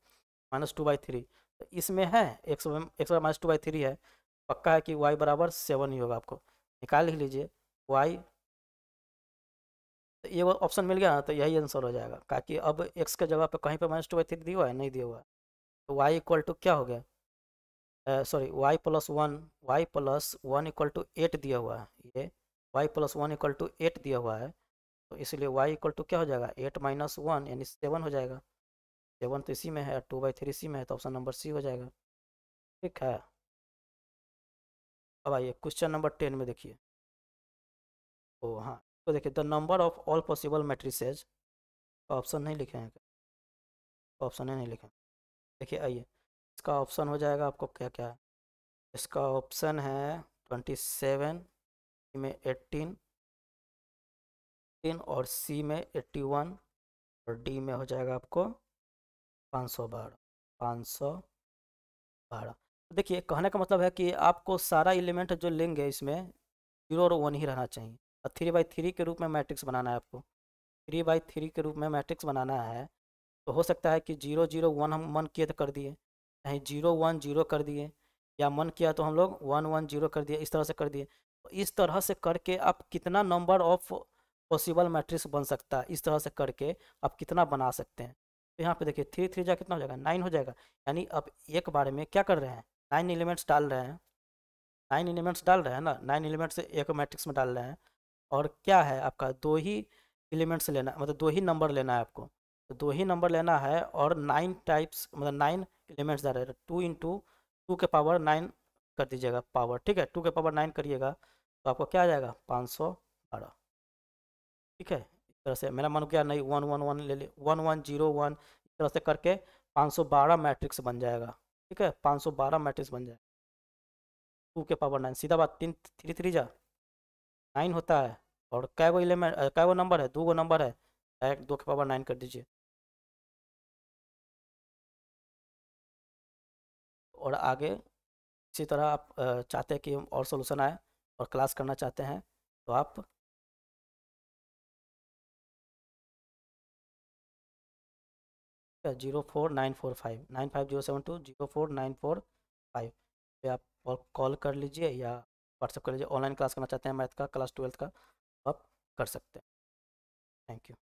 माइनस टू बाई थ्री तो इसमें है x x minus two by three है पक्का है कि वाई बराबर सेवन ही होगा आपको निकाल ही लीजिए वाई तो ये वो ऑप्शन मिल गया ना तो यही आंसर हो जाएगा ताकि अब एक्स के जगह पे कहीं पे माइनस टू बाई थ्री दिया हुआ है नहीं दिया हुआ है तो वाई इक्वल टू क्या हो गया sorry y plus one y plus one equal to eight दिया हुआ है ये y plus one equal to eight दिया हुआ है तो इसलिए वाई इक्वल टू क्या हो जाएगा एट माइनस वन यानी सेवन हो जाएगा सेवन तो इसी में है टू बाई थ्री इसी में है तो ऑप्शन नंबर सी हो जाएगा ठीक है अब आइए क्वेश्चन नंबर टेन में देखिए ओ हाँ तो देखिए the number of all possible matrices option नहीं लिखे हैं ऑप्शन है नहीं लिखे देखिए आइए इसका ऑप्शन हो जाएगा आपको क्या क्या है इसका ऑप्शन है ट्वेंटी सेवन में एट्टीन एटीन और सी में एट्टी वन और डी में हो जाएगा आपको पाँच सौ बारह पाँच सौ बारह तो देखिए कहने का मतलब है कि आपको सारा एलिमेंट जो लेंगे इसमें जीरो और वन ही रहना चाहिए और थ्री बाई थ्री के रूप में मैट्रिक्स बनाना है आपको थ्री बाई थ्री के रूप में मैट्रिक्स बनाना है तो हो सकता है कि जीरो जीरो वन हम मन किए तो कर दिए कहीं जीरो वन जीरो कर दिए या मन किया तो हम लोग वन वन जीरो कर दिए इस तरह से कर दिए इस तरह से करके आप कितना नंबर ऑफ पॉसिबल मैट्रिक्स बन सकता है इस तरह से करके आप कितना बना सकते हैं तो यहाँ पे देखिए थ्री थ्री जा कितना हो जाएगा नाइन हो जाएगा यानी आप एक बार में क्या कर रहे हैं नाइन एलिमेंट्स डाल रहे हैं नाइन एलिमेंट्स डाल रहे हैं ना नाइन एलिमेंट्स एक मैट्रिक्स में डाल रहे हैं और क्या है आपका दो ही एलिमेंट्स लेना मतलब दो ही नंबर लेना है आपको तो दो ही नंबर लेना है और नाइन टाइप्स मतलब नाइन एलिमेंट्स डाल रहे हैं टू इंटू टू के पावर नाइन कर दीजिएगा पावर ठीक है टू के पावर नाइन करिएगा तो आपको क्या आ जाएगा पाँच सौ बारह ठीक है इस तरह से मेरा मन क्या नहीं वन वन वन ले ले वन वन जीरो वन इस तरह से करके पाँच सौ बारह मैट्रिक्स बन जाएगा ठीक है पाँच सौ बारह मैट्रिक्स बन जाएगा टू के पावर नाइन सीधा बात तीन थ्री थ्री जा नाइन होता है और कै गो इलेवन कै गो नंबर है दो गो नंबर है एक दो के पावर नाइन कर दीजिए और आगे इसी तरह आप चाहते हैं कि और सोल्यूशन आए और क्लास करना चाहते हैं तो आप zero four nine four five nine five zero seven two zero four nine four five पे आप कॉल कर लीजिए या व्हाट्सएप कर लीजिए ऑनलाइन क्लास करना चाहते हैं मैथ का क्लास ट्वेल्थ का तो आप कर सकते हैं थैंक यू